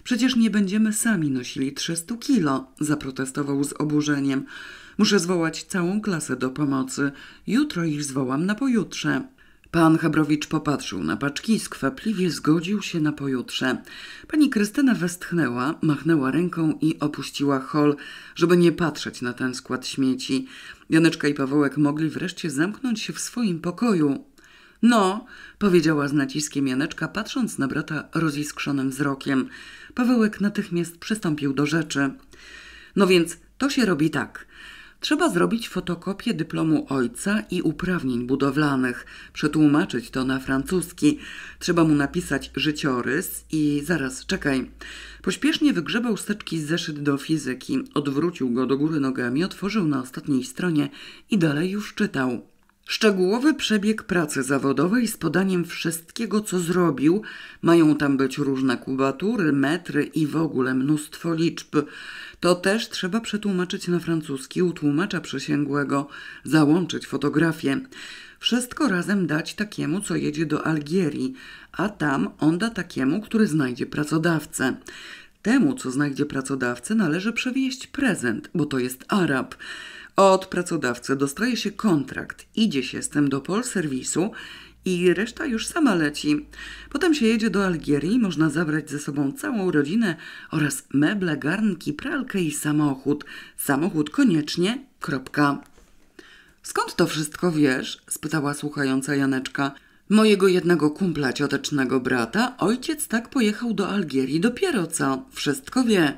Przecież nie będziemy sami nosili 300 kilo, zaprotestował z oburzeniem. Muszę zwołać całą klasę do pomocy. Jutro ich zwołam na pojutrze. Pan Habrowicz popatrzył na paczki i skwapliwie zgodził się na pojutrze. Pani Krystyna westchnęła, machnęła ręką i opuściła hol, żeby nie patrzeć na ten skład śmieci. Janeczka i Pawełek mogli wreszcie zamknąć się w swoim pokoju. No, powiedziała z naciskiem Janeczka, patrząc na brata roziskrzonym wzrokiem. Pawełek natychmiast przystąpił do rzeczy. No więc to się robi tak – Trzeba zrobić fotokopię dyplomu ojca i uprawnień budowlanych, przetłumaczyć to na francuski. Trzeba mu napisać życiorys i zaraz, czekaj. Pośpiesznie wygrzebał steczki zeszyt do fizyki, odwrócił go do góry nogami, otworzył na ostatniej stronie i dalej już czytał. Szczegółowy przebieg pracy zawodowej z podaniem wszystkiego, co zrobił. Mają tam być różne kubatury, metry i w ogóle mnóstwo liczb. To też trzeba przetłumaczyć na francuski u tłumacza przysięgłego, załączyć fotografię. Wszystko razem dać takiemu, co jedzie do Algierii, a tam on da takiemu, który znajdzie pracodawcę. Temu, co znajdzie pracodawcę, należy przewieźć prezent, bo to jest Arab. Od pracodawcy dostaje się kontrakt, idzie się z tym do pol serwisu i reszta już sama leci. Potem się jedzie do Algierii, można zabrać ze sobą całą rodzinę oraz meble, garnki, pralkę i samochód. Samochód koniecznie, kropka. Skąd to wszystko wiesz? spytała słuchająca Janeczka. Mojego jednego kumpla ciotecznego brata ojciec tak pojechał do Algierii dopiero co. Wszystko wie.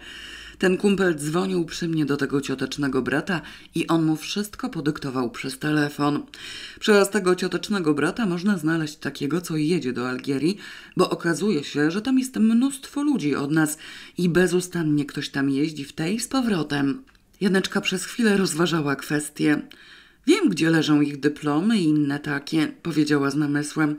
Ten kumpel dzwonił przy mnie do tego ciotecznego brata i on mu wszystko podyktował przez telefon. Przez tego ciotecznego brata można znaleźć takiego, co jedzie do Algierii, bo okazuje się, że tam jest mnóstwo ludzi od nas i bezustannie ktoś tam jeździ w tej z powrotem. Janeczka przez chwilę rozważała kwestię. Wiem, gdzie leżą ich dyplomy i inne takie, powiedziała z namysłem.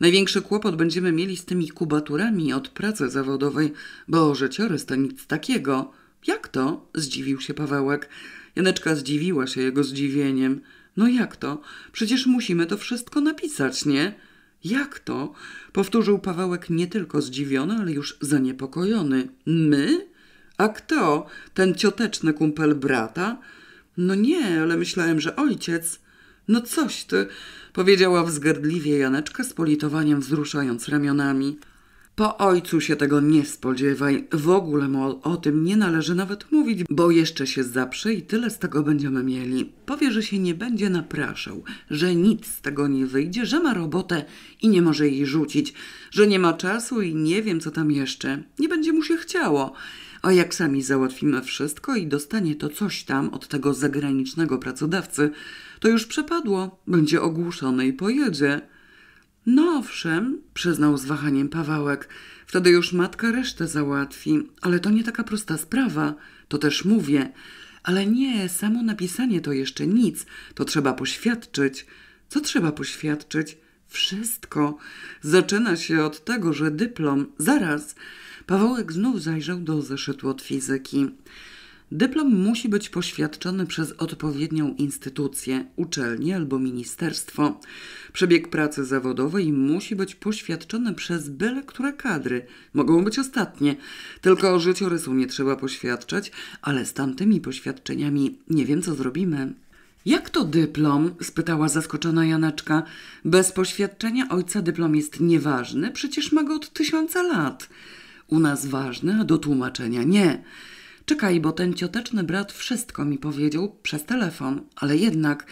Największy kłopot będziemy mieli z tymi kubaturami od pracy zawodowej, bo życiorys to nic takiego. Jak to? zdziwił się Pawełek. Janeczka zdziwiła się jego zdziwieniem. No jak to? Przecież musimy to wszystko napisać, nie? Jak to? powtórzył Pawełek nie tylko zdziwiony, ale już zaniepokojony. My? A kto? Ten cioteczny kumpel brata? No nie, ale myślałem, że ojciec. No coś ty, powiedziała wzgardliwie Janeczka z politowaniem wzruszając ramionami. Po ojcu się tego nie spodziewaj, w ogóle mu o, o tym nie należy nawet mówić, bo jeszcze się zaprze i tyle z tego będziemy mieli. Powie, że się nie będzie napraszał, że nic z tego nie wyjdzie, że ma robotę i nie może jej rzucić, że nie ma czasu i nie wiem co tam jeszcze. Nie będzie mu się chciało. A jak sami załatwimy wszystko i dostanie to coś tam od tego zagranicznego pracodawcy, to już przepadło, będzie ogłuszony i pojedzie. No owszem, przyznał z wahaniem Pawełek. Wtedy już matka resztę załatwi, ale to nie taka prosta sprawa, to też mówię. Ale nie, samo napisanie to jeszcze nic, to trzeba poświadczyć. Co trzeba poświadczyć? Wszystko. Zaczyna się od tego, że dyplom. Zaraz. Pawełek znów zajrzał do zeszytu od fizyki. Dyplom musi być poświadczony przez odpowiednią instytucję, uczelnię albo ministerstwo. Przebieg pracy zawodowej musi być poświadczony przez byle które kadry. Mogą być ostatnie. Tylko życiorysu nie trzeba poświadczać, ale z tamtymi poświadczeniami nie wiem, co zrobimy. Jak to dyplom? spytała zaskoczona Janeczka. Bez poświadczenia ojca dyplom jest nieważny, przecież ma go od tysiąca lat. U nas ważny, a do tłumaczenia nie. Czekaj, bo ten cioteczny brat wszystko mi powiedział przez telefon, ale jednak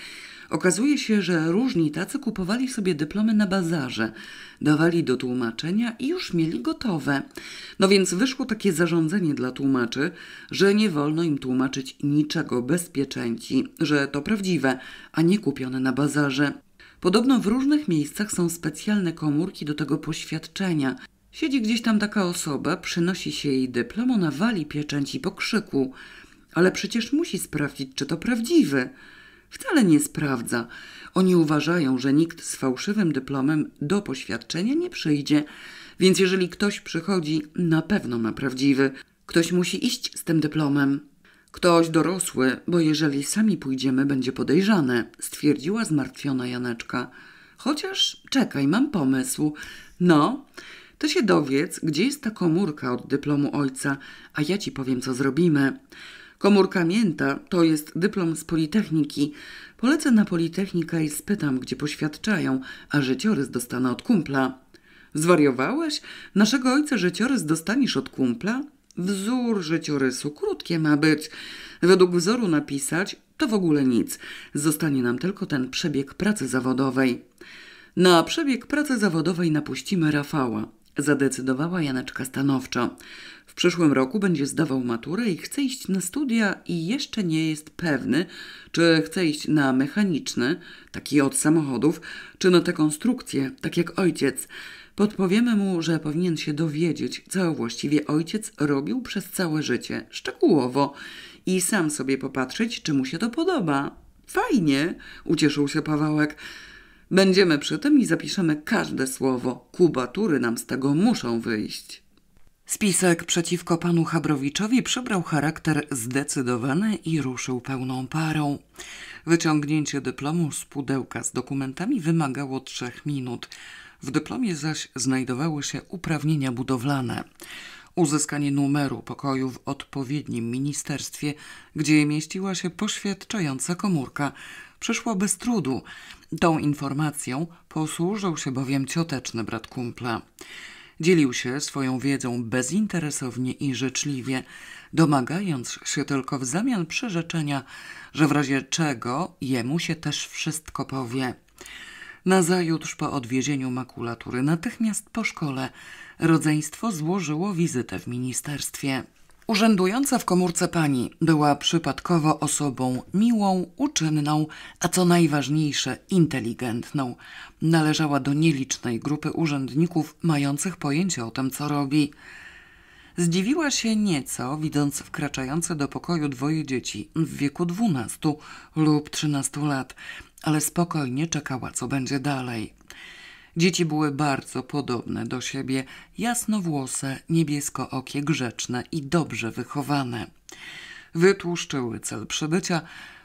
okazuje się, że różni tacy kupowali sobie dyplomy na bazarze, dawali do tłumaczenia i już mieli gotowe. No więc wyszło takie zarządzenie dla tłumaczy, że nie wolno im tłumaczyć niczego bez pieczęci, że to prawdziwe, a nie kupione na bazarze. Podobno w różnych miejscach są specjalne komórki do tego poświadczenia, Siedzi gdzieś tam taka osoba, przynosi się jej dyplom, ona wali pieczęć i pokrzyku. Ale przecież musi sprawdzić, czy to prawdziwy. Wcale nie sprawdza. Oni uważają, że nikt z fałszywym dyplomem do poświadczenia nie przyjdzie, więc jeżeli ktoś przychodzi, na pewno ma prawdziwy. Ktoś musi iść z tym dyplomem. Ktoś dorosły, bo jeżeli sami pójdziemy, będzie podejrzane, stwierdziła zmartwiona Janeczka. Chociaż czekaj, mam pomysł. No, ty się dowiedz, gdzie jest ta komórka od dyplomu ojca, a ja ci powiem, co zrobimy. Komórka mięta to jest dyplom z Politechniki. Polecę na Politechnikę i spytam, gdzie poświadczają, a życiorys dostanę od kumpla. Zwariowałeś? Naszego ojca życiorys dostaniesz od kumpla? Wzór życiorysu krótkie ma być. Według wzoru napisać to w ogóle nic. Zostanie nam tylko ten przebieg pracy zawodowej. Na przebieg pracy zawodowej napuścimy Rafała. Zadecydowała Janeczka stanowczo. W przyszłym roku będzie zdawał maturę i chce iść na studia i jeszcze nie jest pewny, czy chce iść na mechaniczny, taki od samochodów, czy na tę konstrukcję, tak jak ojciec. Podpowiemy mu, że powinien się dowiedzieć, co właściwie ojciec robił przez całe życie, szczegółowo, i sam sobie popatrzeć, czy mu się to podoba. Fajnie, ucieszył się Pawałek. Będziemy przy tym i zapiszemy każde słowo. Kubatury nam z tego muszą wyjść. Spisek przeciwko panu Habrowiczowi przybrał charakter zdecydowany i ruszył pełną parą. Wyciągnięcie dyplomu z pudełka z dokumentami wymagało trzech minut. W dyplomie zaś znajdowały się uprawnienia budowlane. Uzyskanie numeru pokoju w odpowiednim ministerstwie, gdzie mieściła się poświadczająca komórka – przyszło bez trudu. Tą informacją posłużył się bowiem cioteczny brat kumpla. Dzielił się swoją wiedzą bezinteresownie i życzliwie, domagając się tylko w zamian przyrzeczenia, że w razie czego jemu się też wszystko powie. Nazajutrz po odwiezieniu makulatury, natychmiast po szkole, rodzeństwo złożyło wizytę w ministerstwie. Urzędująca w komórce pani była przypadkowo osobą miłą, uczynną, a co najważniejsze inteligentną. Należała do nielicznej grupy urzędników mających pojęcie o tym, co robi. Zdziwiła się nieco, widząc wkraczające do pokoju dwoje dzieci w wieku 12 lub 13 lat, ale spokojnie czekała, co będzie dalej. Dzieci były bardzo podobne do siebie, jasnowłose, niebieskookie, grzeczne i dobrze wychowane. Wytłuszczyły cel przybycia,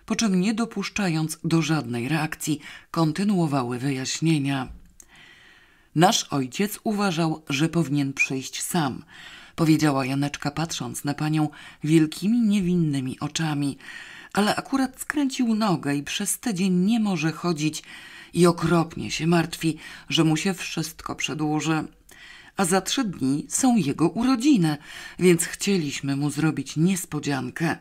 po czym nie dopuszczając do żadnej reakcji, kontynuowały wyjaśnienia. Nasz ojciec uważał, że powinien przyjść sam, powiedziała Janeczka patrząc na panią wielkimi, niewinnymi oczami – ale akurat skręcił nogę i przez tydzień nie może chodzić i okropnie się martwi, że mu się wszystko przedłuży. A za trzy dni są jego urodziny, więc chcieliśmy mu zrobić niespodziankę.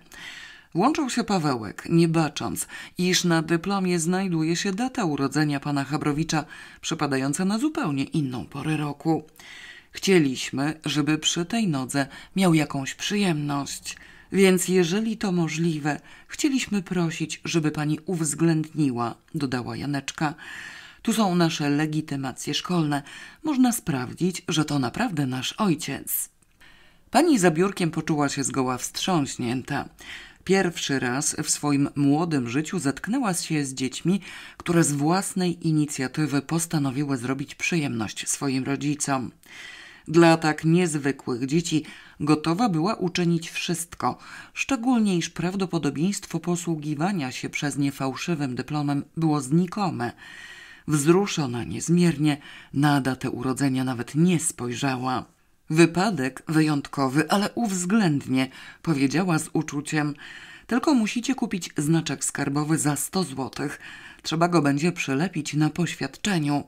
Łączył się Pawełek, nie bacząc, iż na dyplomie znajduje się data urodzenia pana Habrowicza, przypadająca na zupełnie inną porę roku. Chcieliśmy, żeby przy tej nodze miał jakąś przyjemność – więc jeżeli to możliwe, chcieliśmy prosić, żeby pani uwzględniła, dodała Janeczka. Tu są nasze legitymacje szkolne. Można sprawdzić, że to naprawdę nasz ojciec. Pani za biurkiem poczuła się zgoła wstrząśnięta. Pierwszy raz w swoim młodym życiu zetknęła się z dziećmi, które z własnej inicjatywy postanowiły zrobić przyjemność swoim rodzicom. Dla tak niezwykłych dzieci gotowa była uczynić wszystko, szczególnie iż prawdopodobieństwo posługiwania się przez nie fałszywym dyplomem było znikome. Wzruszona niezmiernie, na datę urodzenia nawet nie spojrzała. Wypadek wyjątkowy, ale uwzględnie, powiedziała z uczuciem. Tylko musicie kupić znaczek skarbowy za 100 złotych. Trzeba go będzie przylepić na poświadczeniu.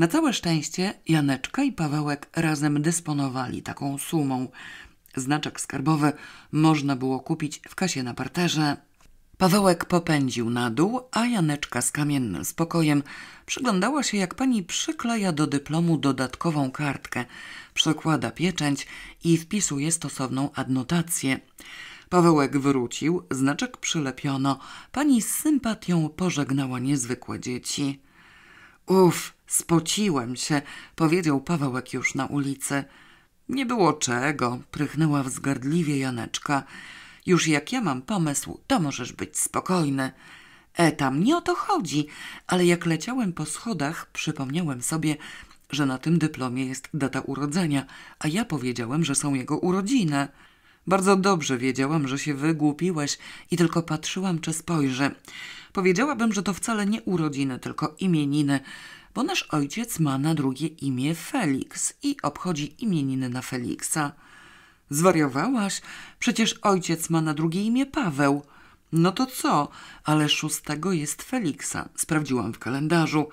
Na całe szczęście Janeczka i Pawełek razem dysponowali taką sumą. Znaczek skarbowy można było kupić w kasie na parterze. Pawełek popędził na dół, a Janeczka z kamiennym spokojem przyglądała się, jak pani przykleja do dyplomu dodatkową kartkę, przekłada pieczęć i wpisuje stosowną adnotację. Pawełek wrócił, znaczek przylepiono. Pani z sympatią pożegnała niezwykłe dzieci. Uff, Spociłem się, powiedział Pawełek już na ulicy. Nie było czego, prychnęła wzgardliwie Janeczka. Już jak ja mam pomysł, to możesz być spokojny. E, tam nie o to chodzi, ale jak leciałem po schodach, przypomniałem sobie, że na tym dyplomie jest data urodzenia, a ja powiedziałem, że są jego urodziny. Bardzo dobrze wiedziałam, że się wygłupiłeś i tylko patrzyłam, czy spojrzy. Powiedziałabym, że to wcale nie urodziny, tylko imieniny bo nasz ojciec ma na drugie imię Felix i obchodzi imieniny na Feliksa. Zwariowałaś? Przecież ojciec ma na drugie imię Paweł. No to co? Ale szóstego jest Feliksa. Sprawdziłam w kalendarzu.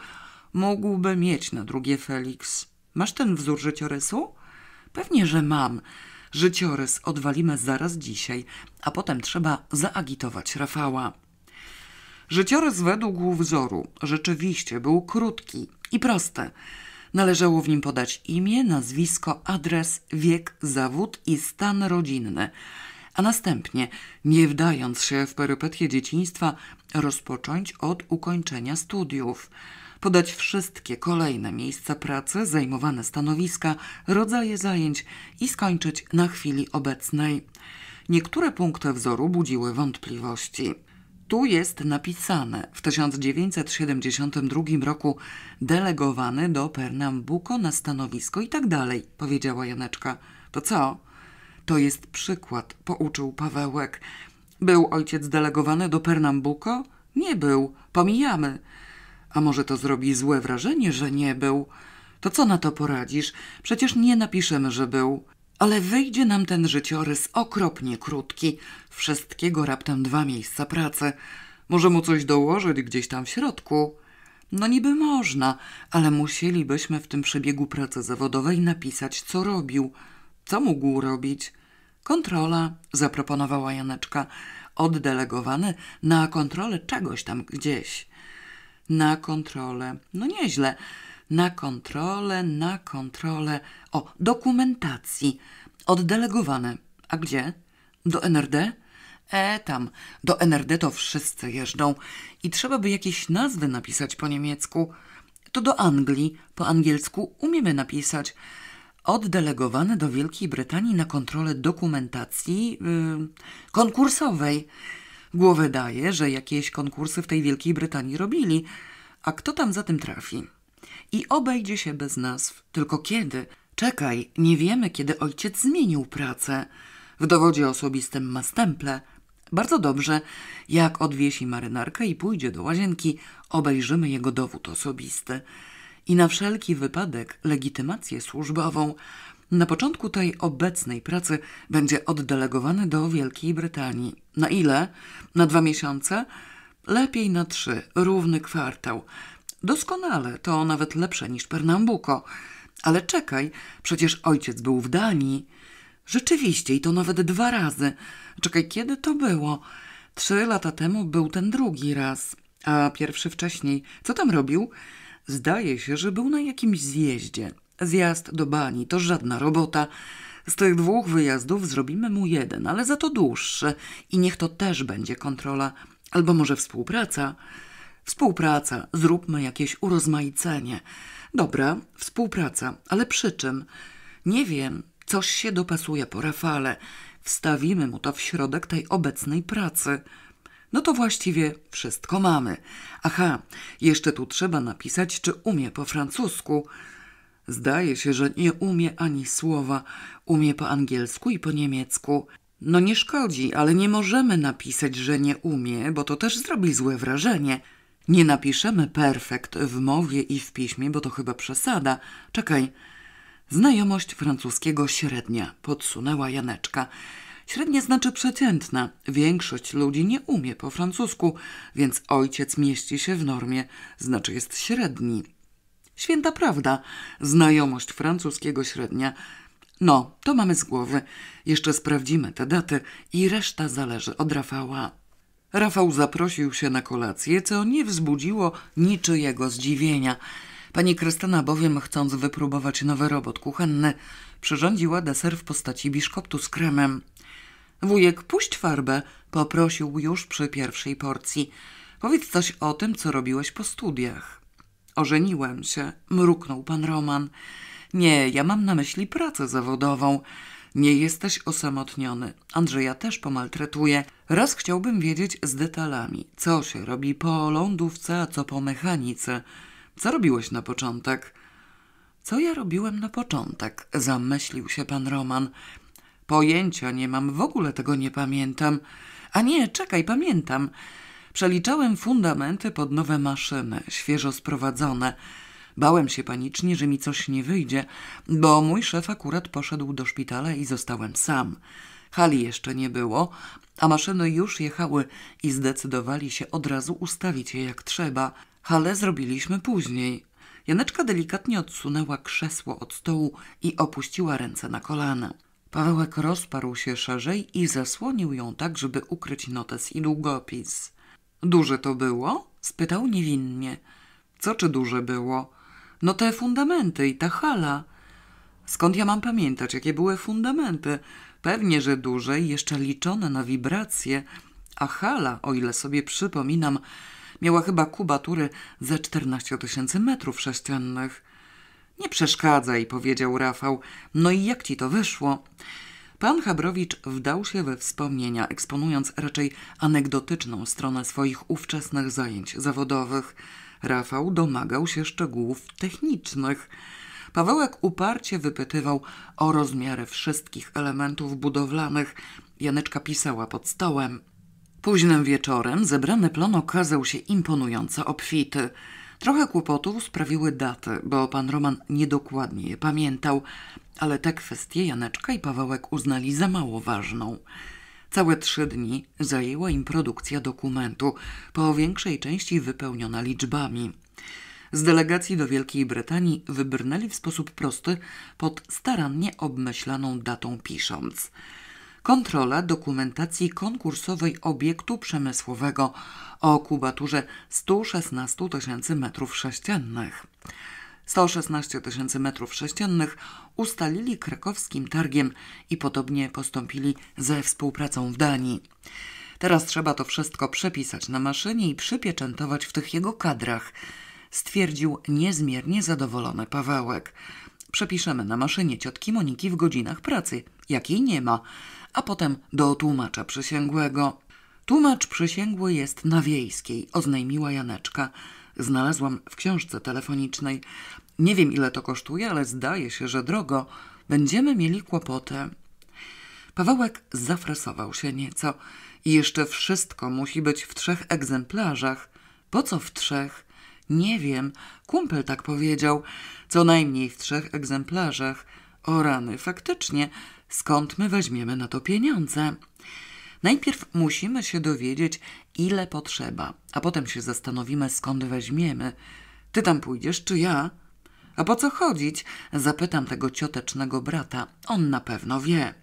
Mógłby mieć na drugie Felix. Masz ten wzór życiorysu? Pewnie, że mam. Życiorys odwalimy zaraz dzisiaj, a potem trzeba zaagitować Rafała. Życiorys według wzoru rzeczywiście był krótki i prosty. Należało w nim podać imię, nazwisko, adres, wiek, zawód i stan rodzinny, a następnie, nie wdając się w perypetie dzieciństwa, rozpocząć od ukończenia studiów. Podać wszystkie kolejne miejsca pracy, zajmowane stanowiska, rodzaje zajęć i skończyć na chwili obecnej. Niektóre punkty wzoru budziły wątpliwości. Tu jest napisane w 1972 roku delegowany do Pernambuco na stanowisko i tak dalej, powiedziała Janeczka. To co? To jest przykład, pouczył Pawełek. Był ojciec delegowany do Pernambuco? Nie był, pomijamy. A może to zrobi złe wrażenie, że nie był? To co na to poradzisz? Przecież nie napiszemy, że był ale wyjdzie nam ten życiorys okropnie krótki, wszystkiego raptem dwa miejsca pracy. Może mu coś dołożyć gdzieś tam w środku? No niby można, ale musielibyśmy w tym przebiegu pracy zawodowej napisać, co robił, co mógł robić. Kontrola, zaproponowała Janeczka, oddelegowany na kontrolę czegoś tam gdzieś. Na kontrolę. No nieźle na kontrolę, na kontrolę. O, dokumentacji. Oddelegowane. A gdzie? Do NRD? E, tam. Do NRD to wszyscy jeżdżą. I trzeba by jakieś nazwy napisać po niemiecku. To do Anglii. Po angielsku umiemy napisać. Oddelegowane do Wielkiej Brytanii na kontrolę dokumentacji yy, konkursowej. Głowę daje, że jakieś konkursy w tej Wielkiej Brytanii robili. A kto tam za tym trafi? i obejdzie się bez nazw. Tylko kiedy? Czekaj, nie wiemy, kiedy ojciec zmienił pracę. W dowodzie osobistym ma stemple. Bardzo dobrze. Jak odwiesi marynarkę i pójdzie do łazienki, obejrzymy jego dowód osobisty. I na wszelki wypadek legitymację służbową. Na początku tej obecnej pracy będzie oddelegowany do Wielkiej Brytanii. Na ile? Na dwa miesiące? Lepiej na trzy, równy kwartał doskonale, to nawet lepsze niż Pernambuco. Ale czekaj, przecież ojciec był w Danii. Rzeczywiście, i to nawet dwa razy. Czekaj, kiedy to było? Trzy lata temu był ten drugi raz, a pierwszy wcześniej. Co tam robił? Zdaje się, że był na jakimś zjeździe. Zjazd do bani to żadna robota. Z tych dwóch wyjazdów zrobimy mu jeden, ale za to dłuższy i niech to też będzie kontrola, albo może współpraca. Współpraca, zróbmy jakieś urozmaicenie. Dobra, współpraca, ale przy czym? Nie wiem, coś się dopasuje po Rafale. Wstawimy mu to w środek tej obecnej pracy. No to właściwie wszystko mamy. Aha, jeszcze tu trzeba napisać, czy umie po francusku. Zdaje się, że nie umie ani słowa. Umie po angielsku i po niemiecku. No nie szkodzi, ale nie możemy napisać, że nie umie, bo to też zrobi złe wrażenie. Nie napiszemy perfekt w mowie i w piśmie, bo to chyba przesada. Czekaj. Znajomość francuskiego średnia, podsunęła Janeczka. Średnie znaczy przeciętna. Większość ludzi nie umie po francusku, więc ojciec mieści się w normie, znaczy jest średni. Święta prawda, znajomość francuskiego średnia. No, to mamy z głowy. Jeszcze sprawdzimy te daty i reszta zależy od Rafała. Rafał zaprosił się na kolację, co nie wzbudziło niczyjego zdziwienia. Pani Krystyna bowiem, chcąc wypróbować nowy robot kuchenny, przyrządziła deser w postaci biszkoptu z kremem. Wujek, puść farbę, poprosił już przy pierwszej porcji. Powiedz coś o tym, co robiłeś po studiach. Ożeniłem się, mruknął pan Roman. Nie, ja mam na myśli pracę zawodową. Nie jesteś osamotniony. Andrzeja też pomaltretuje. Raz chciałbym wiedzieć z detalami, co się robi po lądówce, a co po mechanice. Co robiłeś na początek? Co ja robiłem na początek? Zamyślił się pan Roman. Pojęcia nie mam, w ogóle tego nie pamiętam. A nie, czekaj, pamiętam. Przeliczałem fundamenty pod nowe maszyny, świeżo sprowadzone. Bałem się panicznie, że mi coś nie wyjdzie, bo mój szef akurat poszedł do szpitala i zostałem sam. Hali jeszcze nie było, a maszyny już jechały i zdecydowali się od razu ustawić je jak trzeba. Hale zrobiliśmy później. Janeczka delikatnie odsunęła krzesło od stołu i opuściła ręce na kolana. Pawełek rozparł się szerzej i zasłonił ją tak, żeby ukryć notes i długopis. Duże to było? spytał niewinnie. Co czy duże było? No te fundamenty i ta hala. Skąd ja mam pamiętać, jakie były fundamenty? Pewnie, że duże i jeszcze liczone na wibracje. A hala, o ile sobie przypominam, miała chyba kubatury ze 14 tysięcy metrów sześciennych. Nie przeszkadzaj, powiedział Rafał. No i jak ci to wyszło? Pan Habrowicz wdał się we wspomnienia, eksponując raczej anegdotyczną stronę swoich ówczesnych zajęć zawodowych – Rafał domagał się szczegółów technicznych. Pawełek uparcie wypytywał o rozmiary wszystkich elementów budowlanych. Janeczka pisała pod stołem. Późnym wieczorem zebrany plan okazał się imponująco obfity. Trochę kłopotów sprawiły daty, bo pan Roman niedokładnie je pamiętał, ale tę kwestię Janeczka i Pawełek uznali za mało ważną. Całe trzy dni zajęła im produkcja dokumentu, po większej części wypełniona liczbami. Z delegacji do Wielkiej Brytanii wybrnęli w sposób prosty pod starannie obmyślaną datą pisząc. Kontrola dokumentacji konkursowej obiektu przemysłowego o kubaturze 116 tysięcy metrów sześciennych. 116 tysięcy metrów sześciennych ustalili krakowskim targiem i podobnie postąpili ze współpracą w Danii. Teraz trzeba to wszystko przepisać na maszynie i przypieczętować w tych jego kadrach, stwierdził niezmiernie zadowolony Pawełek. Przepiszemy na maszynie ciotki Moniki w godzinach pracy, jakiej nie ma, a potem do tłumacza przysięgłego. Tłumacz przysięgły jest na wiejskiej, oznajmiła Janeczka znalazłam w książce telefonicznej. Nie wiem, ile to kosztuje, ale zdaje się, że drogo. Będziemy mieli kłopotę. Pawełek zafresował się nieco. I jeszcze wszystko musi być w trzech egzemplarzach. Po co w trzech? Nie wiem. Kumpel tak powiedział. Co najmniej w trzech egzemplarzach. O rany, faktycznie. Skąd my weźmiemy na to pieniądze? Najpierw musimy się dowiedzieć, ile potrzeba, a potem się zastanowimy, skąd weźmiemy. Ty tam pójdziesz, czy ja? A po co chodzić? Zapytam tego ciotecznego brata. On na pewno wie.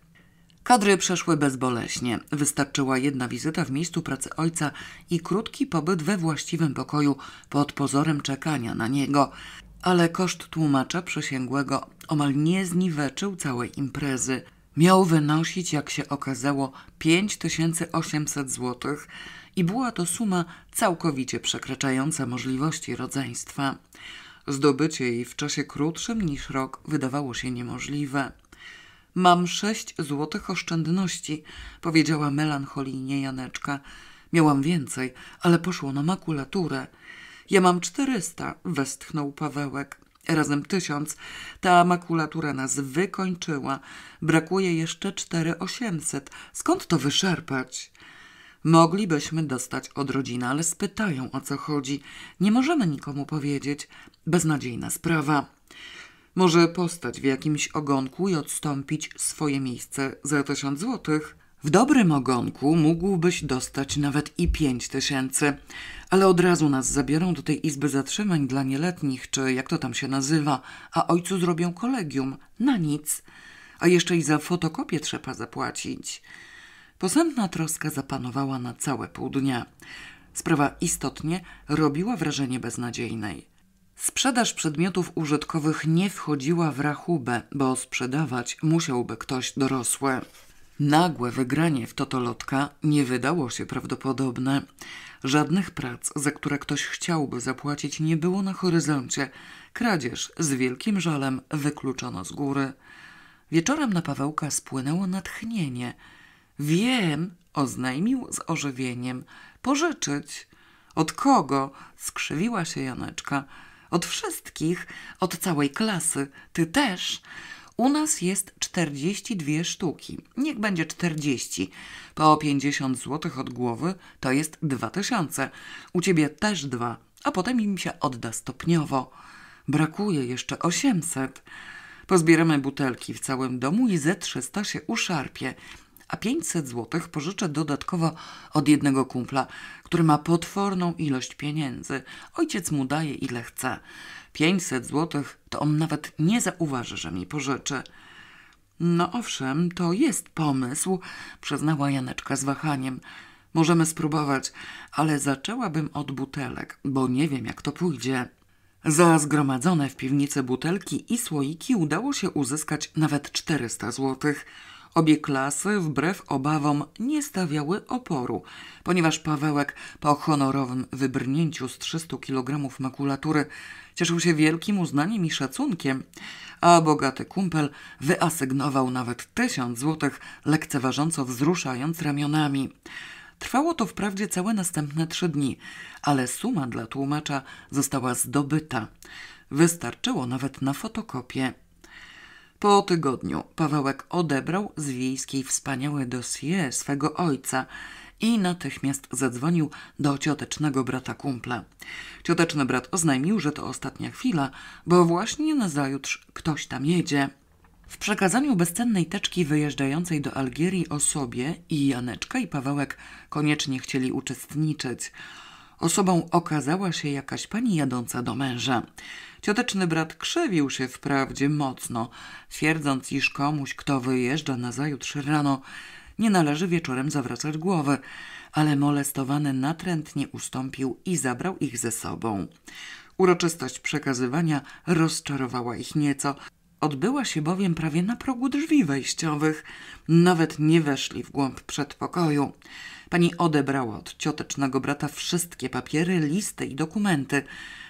Kadry przeszły bezboleśnie. Wystarczyła jedna wizyta w miejscu pracy ojca i krótki pobyt we właściwym pokoju pod pozorem czekania na niego. Ale koszt tłumacza przysięgłego omal nie zniweczył całej imprezy miał wynosić, jak się okazało, 5800 zł i była to suma całkowicie przekraczająca możliwości rodzeństwa. Zdobycie jej w czasie krótszym niż rok wydawało się niemożliwe. Mam sześć złotych oszczędności, powiedziała melancholijnie Janeczka. Miałam więcej, ale poszło na makulaturę. Ja mam czterysta, westchnął Pawełek razem tysiąc. Ta makulatura nas wykończyła. Brakuje jeszcze cztery osiemset Skąd to wyszarpać? Moglibyśmy dostać od rodziny, ale spytają o co chodzi. Nie możemy nikomu powiedzieć. Beznadziejna sprawa. Może postać w jakimś ogonku i odstąpić swoje miejsce za tysiąc złotych. W dobrym ogonku mógłbyś dostać nawet i pięć tysięcy, ale od razu nas zabiorą do tej izby zatrzymań dla nieletnich, czy jak to tam się nazywa, a ojcu zrobią kolegium. Na nic. A jeszcze i za fotokopię trzeba zapłacić. Posępna troska zapanowała na całe pół dnia. Sprawa istotnie robiła wrażenie beznadziejnej. Sprzedaż przedmiotów użytkowych nie wchodziła w rachubę, bo sprzedawać musiałby ktoś dorosły. Nagłe wygranie w totolotka nie wydało się prawdopodobne. Żadnych prac, za które ktoś chciałby zapłacić, nie było na horyzoncie. Kradzież z wielkim żalem wykluczono z góry. Wieczorem na Pawełka spłynęło natchnienie. Wiem, oznajmił z ożywieniem. Pożyczyć. Od kogo? skrzywiła się Janeczka. Od wszystkich, od całej klasy. Ty też? U nas jest 42 sztuki. Niech będzie 40. Po 50 zł od głowy to jest 2000. U ciebie też 2, a potem im się odda stopniowo. Brakuje jeszcze 800. Pozbieramy butelki w całym domu i ze 300 się uszarpie a 500 zł pożyczę dodatkowo od jednego kumpla, który ma potworną ilość pieniędzy. Ojciec mu daje ile chce. 500 złotych, to on nawet nie zauważy, że mi pożyczy. No owszem, to jest pomysł, przyznała Janeczka z wahaniem. Możemy spróbować, ale zaczęłabym od butelek, bo nie wiem jak to pójdzie. Za zgromadzone w piwnicy butelki i słoiki udało się uzyskać nawet 400 złotych. Obie klasy, wbrew obawom, nie stawiały oporu, ponieważ Pawełek po honorowym wybrnięciu z 300 kg makulatury Cieszył się wielkim uznaniem i szacunkiem, a bogaty kumpel wyasygnował nawet tysiąc złotych, lekceważąco wzruszając ramionami. Trwało to wprawdzie całe następne trzy dni, ale suma dla tłumacza została zdobyta. Wystarczyło nawet na fotokopię. Po tygodniu Pawełek odebrał z wiejskiej wspaniałe dossier swego ojca – i natychmiast zadzwonił do ciotecznego brata kumpla. Cioteczny brat oznajmił, że to ostatnia chwila, bo właśnie nazajutrz ktoś tam jedzie. W przekazaniu bezcennej teczki wyjeżdżającej do Algierii osobie i Janeczka i Pawełek koniecznie chcieli uczestniczyć. Osobą okazała się jakaś pani jadąca do męża. Cioteczny brat krzywił się wprawdzie mocno, twierdząc, iż komuś, kto wyjeżdża na zajutrz rano, nie należy wieczorem zawracać głowy, ale molestowany natrętnie ustąpił i zabrał ich ze sobą. Uroczystość przekazywania rozczarowała ich nieco. Odbyła się bowiem prawie na progu drzwi wejściowych. Nawet nie weszli w głąb przedpokoju. Pani odebrała od ciotecznego brata wszystkie papiery, listy i dokumenty.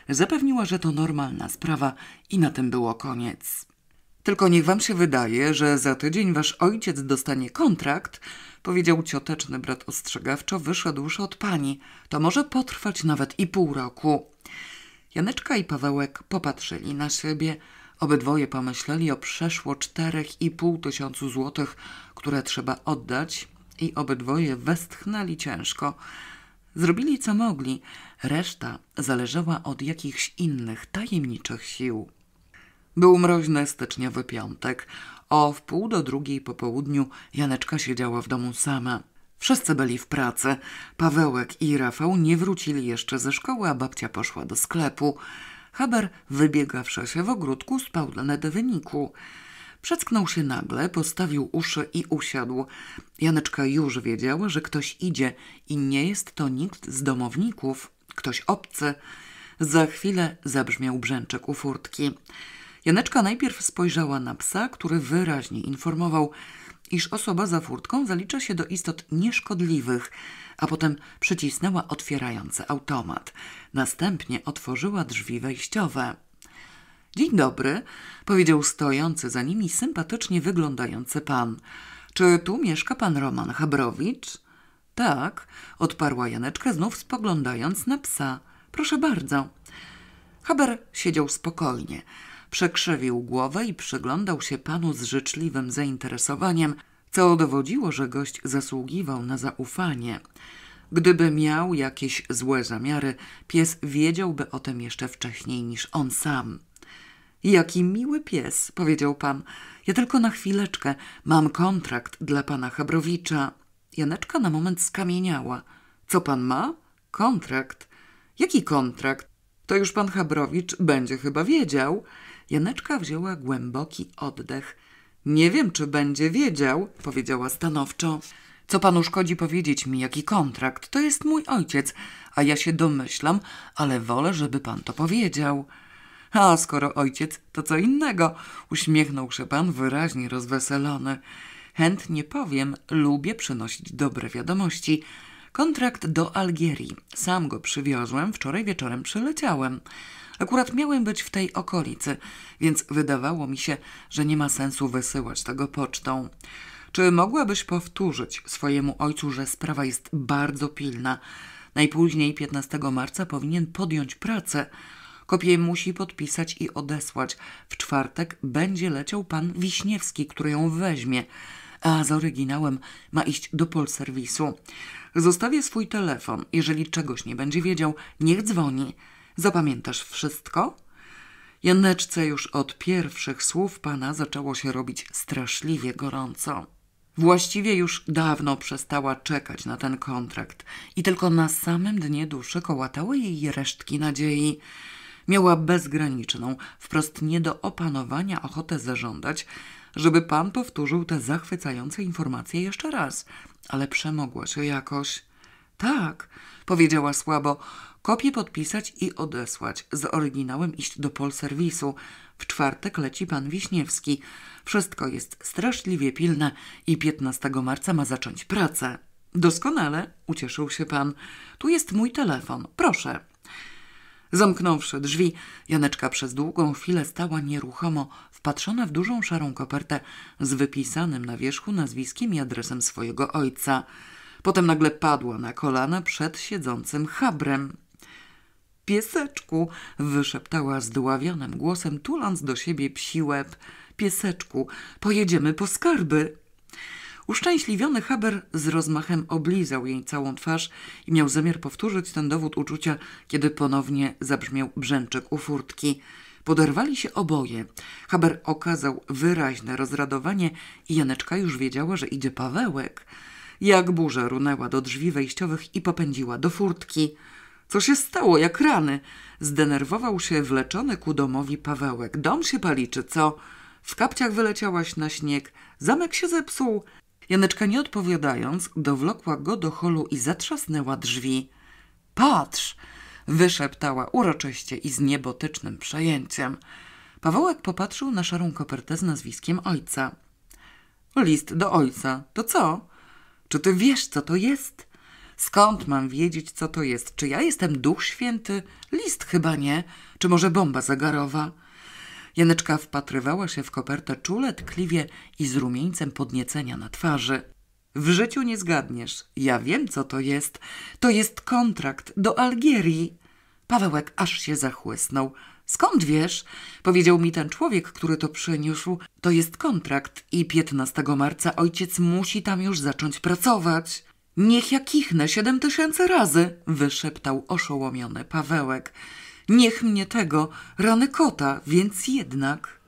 Zapewniła, że to normalna sprawa i na tym było koniec. Tylko niech wam się wydaje, że za tydzień wasz ojciec dostanie kontrakt, powiedział cioteczny brat ostrzegawczo, wyszedłszy od pani. To może potrwać nawet i pół roku. Janeczka i Pawełek popatrzyli na siebie. Obydwoje pomyśleli o przeszło czterech i pół tysiącu złotych, które trzeba oddać i obydwoje westchnęli ciężko. Zrobili co mogli, reszta zależała od jakichś innych tajemniczych sił. Był mroźny styczniowy piątek. O wpół do drugiej po południu Janeczka siedziała w domu sama. Wszyscy byli w pracy. Pawełek i Rafał nie wrócili jeszcze ze szkoły, a babcia poszła do sklepu. Haber, wybiegawszy się w ogródku, spał do wyniku. Przecknął się nagle, postawił uszy i usiadł. Janeczka już wiedziała, że ktoś idzie i nie jest to nikt z domowników, ktoś obcy. Za chwilę zabrzmiał brzęczek u furtki. Janeczka najpierw spojrzała na psa, który wyraźnie informował, iż osoba za furtką zalicza się do istot nieszkodliwych, a potem przycisnęła otwierający automat. Następnie otworzyła drzwi wejściowe. Dzień dobry, powiedział stojący za nimi sympatycznie wyglądający pan. Czy tu mieszka pan Roman Habrowicz? Tak, odparła Janeczka, znów spoglądając na psa. Proszę bardzo. Haber siedział spokojnie. Przekrzywił głowę i przyglądał się panu z życzliwym zainteresowaniem, co dowodziło, że gość zasługiwał na zaufanie. Gdyby miał jakieś złe zamiary, pies wiedziałby o tym jeszcze wcześniej niż on sam. Jaki miły pies, powiedział pan. Ja tylko na chwileczkę mam kontrakt dla pana Habrowicza. Janeczka na moment skamieniała. Co pan ma? Kontrakt. Jaki kontrakt? To już pan Habrowicz będzie chyba wiedział. Janeczka wzięła głęboki oddech. Nie wiem, czy będzie wiedział, powiedziała stanowczo. Co panu szkodzi powiedzieć mi, jaki kontrakt? To jest mój ojciec, a ja się domyślam, ale wolę, żeby pan to powiedział. A skoro ojciec, to co innego, uśmiechnął się pan wyraźnie rozweselony. Chętnie powiem, lubię przynosić dobre wiadomości. Kontrakt do Algierii. Sam go przywiozłem, wczoraj wieczorem przyleciałem. Akurat miałem być w tej okolicy, więc wydawało mi się, że nie ma sensu wysyłać tego pocztą. Czy mogłabyś powtórzyć swojemu ojcu, że sprawa jest bardzo pilna? Najpóźniej 15 marca powinien podjąć pracę. Kopię musi podpisać i odesłać. W czwartek będzie leciał pan Wiśniewski, który ją weźmie, a z oryginałem ma iść do polserwisu. Zostawię swój telefon. Jeżeli czegoś nie będzie wiedział, niech dzwoni. Zapamiętasz wszystko? Janeczce już od pierwszych słów pana zaczęło się robić straszliwie gorąco. Właściwie już dawno przestała czekać na ten kontrakt i tylko na samym dnie duszy kołatały jej resztki nadziei. Miała bezgraniczną, wprost nie do opanowania ochotę zażądać, żeby pan powtórzył te zachwycające informacje jeszcze raz, ale przemogła się jakoś. Tak, powiedziała słabo, Kopię podpisać i odesłać. Z oryginałem iść do polserwisu. W czwartek leci pan Wiśniewski. Wszystko jest straszliwie pilne i 15 marca ma zacząć pracę. Doskonale, ucieszył się pan. Tu jest mój telefon, proszę. Zamknąwszy drzwi, Janeczka przez długą chwilę stała nieruchomo, wpatrzona w dużą szarą kopertę z wypisanym na wierzchu nazwiskiem i adresem swojego ojca. Potem nagle padła na kolana przed siedzącym habrem. Pieseczku! wyszeptała zdławionym głosem, tuląc do siebie psi łeb. Pieseczku, pojedziemy po skarby! Uszczęśliwiony Haber z rozmachem oblizał jej całą twarz i miał zamiar powtórzyć ten dowód uczucia, kiedy ponownie zabrzmiał brzęczek u furtki. Poderwali się oboje. Haber okazał wyraźne rozradowanie i Janeczka już wiedziała, że idzie Pawełek. Jak burza runęła do drzwi wejściowych i popędziła do furtki. Co się stało, jak rany? Zdenerwował się wleczony ku domowi Pawełek. Dom się paliczy, co? W kapciach wyleciałaś na śnieg. Zamek się zepsuł. Janeczka nie odpowiadając, dowlokła go do holu i zatrzasnęła drzwi. Patrz! Wyszeptała uroczyście i z niebotycznym przejęciem. Pawełek popatrzył na szarą kopertę z nazwiskiem ojca. List do ojca. To co? Czy ty wiesz, co to jest? Skąd mam wiedzieć, co to jest? Czy ja jestem duch święty? List chyba nie. Czy może bomba zegarowa? Janeczka wpatrywała się w kopertę czule, tkliwie i z rumieńcem podniecenia na twarzy. W życiu nie zgadniesz. Ja wiem, co to jest. To jest kontrakt do Algierii. Pawełek aż się zachłysnął. Skąd wiesz? Powiedział mi ten człowiek, który to przyniósł. To jest kontrakt i 15 marca ojciec musi tam już zacząć pracować. Niech ja kichnę siedem tysięcy razy, wyszeptał oszołomiony Pawełek. Niech mnie tego, rany kota, więc jednak.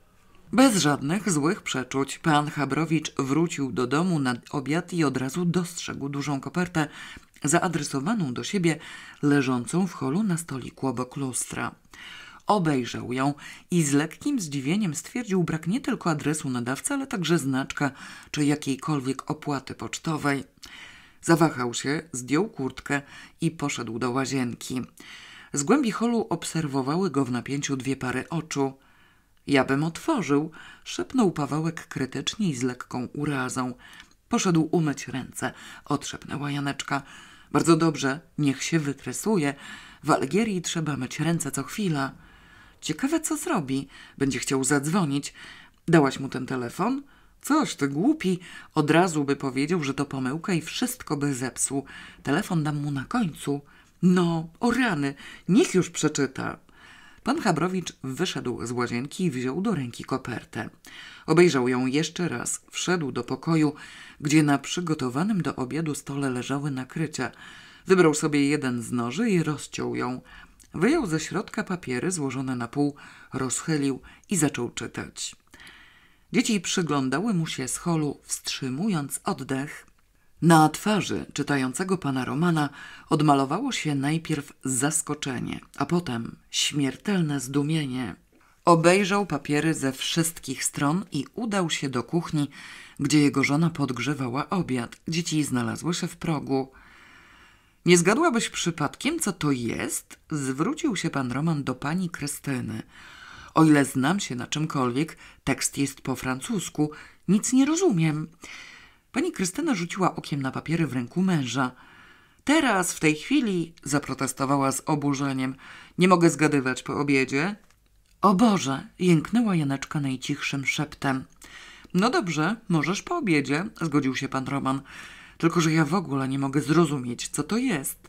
Bez żadnych złych przeczuć pan Chabrowicz wrócił do domu na obiad i od razu dostrzegł dużą kopertę zaadresowaną do siebie, leżącą w holu na stoliku obok lustra. Obejrzał ją i z lekkim zdziwieniem stwierdził brak nie tylko adresu nadawcy, ale także znaczka czy jakiejkolwiek opłaty pocztowej. Zawahał się, zdjął kurtkę i poszedł do łazienki. Z głębi holu obserwowały go w napięciu dwie pary oczu. Ja bym otworzył, szepnął Pawełek krytycznie i z lekką urazą. Poszedł umyć ręce, odszepnęła Janeczka. Bardzo dobrze, niech się wytresuje. W Algierii trzeba myć ręce co chwila. Ciekawe, co zrobi. Będzie chciał zadzwonić. Dałaś mu ten telefon? Coż ty głupi, od razu by powiedział, że to pomyłka i wszystko by zepsuł. Telefon dam mu na końcu. No, o rany, niech już przeczyta. Pan Chabrowicz wyszedł z łazienki i wziął do ręki kopertę. Obejrzał ją jeszcze raz, wszedł do pokoju, gdzie na przygotowanym do obiadu stole leżały nakrycia. Wybrał sobie jeden z noży i rozciął ją. Wyjął ze środka papiery złożone na pół, rozchylił i zaczął czytać. Dzieci przyglądały mu się z holu, wstrzymując oddech. Na twarzy czytającego pana Romana odmalowało się najpierw zaskoczenie, a potem śmiertelne zdumienie. Obejrzał papiery ze wszystkich stron i udał się do kuchni, gdzie jego żona podgrzewała obiad. Dzieci znalazły się w progu. Nie zgadłabyś przypadkiem, co to jest? Zwrócił się pan Roman do pani Krystyny. O ile znam się na czymkolwiek, tekst jest po francusku, nic nie rozumiem. Pani Krystyna rzuciła okiem na papiery w ręku męża. Teraz, w tej chwili, zaprotestowała z oburzeniem. Nie mogę zgadywać po obiedzie. O Boże, jęknęła Janeczka najcichszym szeptem. No dobrze, możesz po obiedzie, zgodził się pan Roman. Tylko, że ja w ogóle nie mogę zrozumieć, co to jest.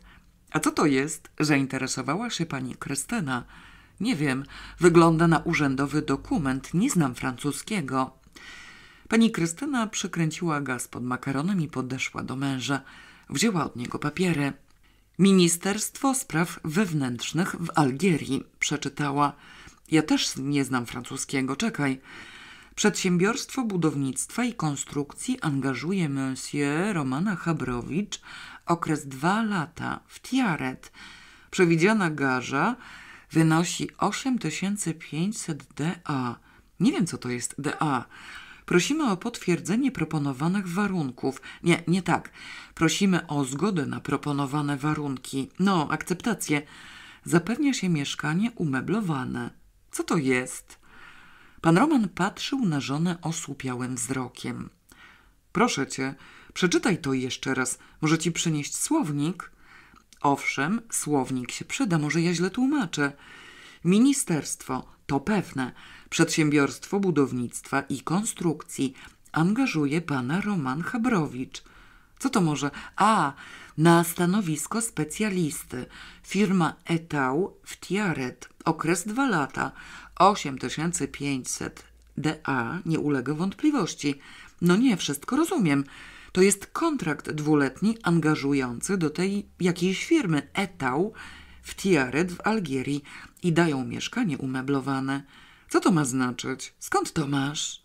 A co to jest? zainteresowała się pani Krystyna. Nie wiem, wygląda na urzędowy dokument, nie znam francuskiego. Pani Krystyna przykręciła gaz pod makaronem i podeszła do męża. Wzięła od niego papiery. Ministerstwo Spraw Wewnętrznych w Algierii, przeczytała. Ja też nie znam francuskiego, czekaj. Przedsiębiorstwo Budownictwa i Konstrukcji angażuje monsieur Romana Chabrowicz okres dwa lata w Tiaret. Przewidziana garza wynosi 8500 DA. Nie wiem, co to jest DA. Prosimy o potwierdzenie proponowanych warunków. Nie, nie tak. Prosimy o zgodę na proponowane warunki. No, akceptację. Zapewnia się mieszkanie umeblowane. Co to jest? Pan Roman patrzył na żonę osłupiałym wzrokiem. Proszę cię, przeczytaj to jeszcze raz. Może ci przynieść słownik? Owszem, słownik się przyda, może ja źle tłumaczę. Ministerstwo, to pewne, Przedsiębiorstwo Budownictwa i Konstrukcji angażuje pana Roman Chabrowicz. Co to może? A, na stanowisko specjalisty. Firma Etau w Tiaret. Okres dwa lata. 8500 DA nie ulega wątpliwości. No nie, wszystko rozumiem. To jest kontrakt dwuletni angażujący do tej jakiejś firmy Etau w Tiaret w Algierii i dają mieszkanie umeblowane. Co to ma znaczyć? Skąd to masz?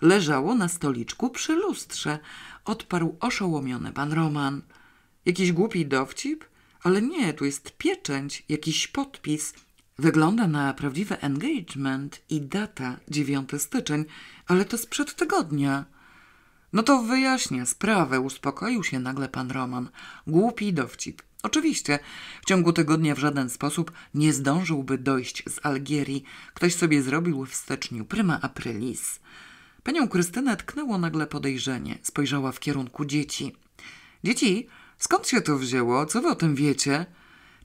Leżało na stoliczku przy lustrze, odparł oszołomiony pan Roman. Jakiś głupi dowcip? Ale nie, tu jest pieczęć, jakiś podpis. Wygląda na prawdziwy engagement i data 9 styczeń, ale to sprzed tygodnia. No to wyjaśnię sprawę, uspokoił się nagle pan Roman. Głupi dowcip. Oczywiście, w ciągu tygodnia w żaden sposób nie zdążyłby dojść z Algierii. Ktoś sobie zrobił w styczniu prima aprilis. Panią Krystynę tknęło nagle podejrzenie. Spojrzała w kierunku dzieci. Dzieci, skąd się to wzięło? Co wy o tym wiecie?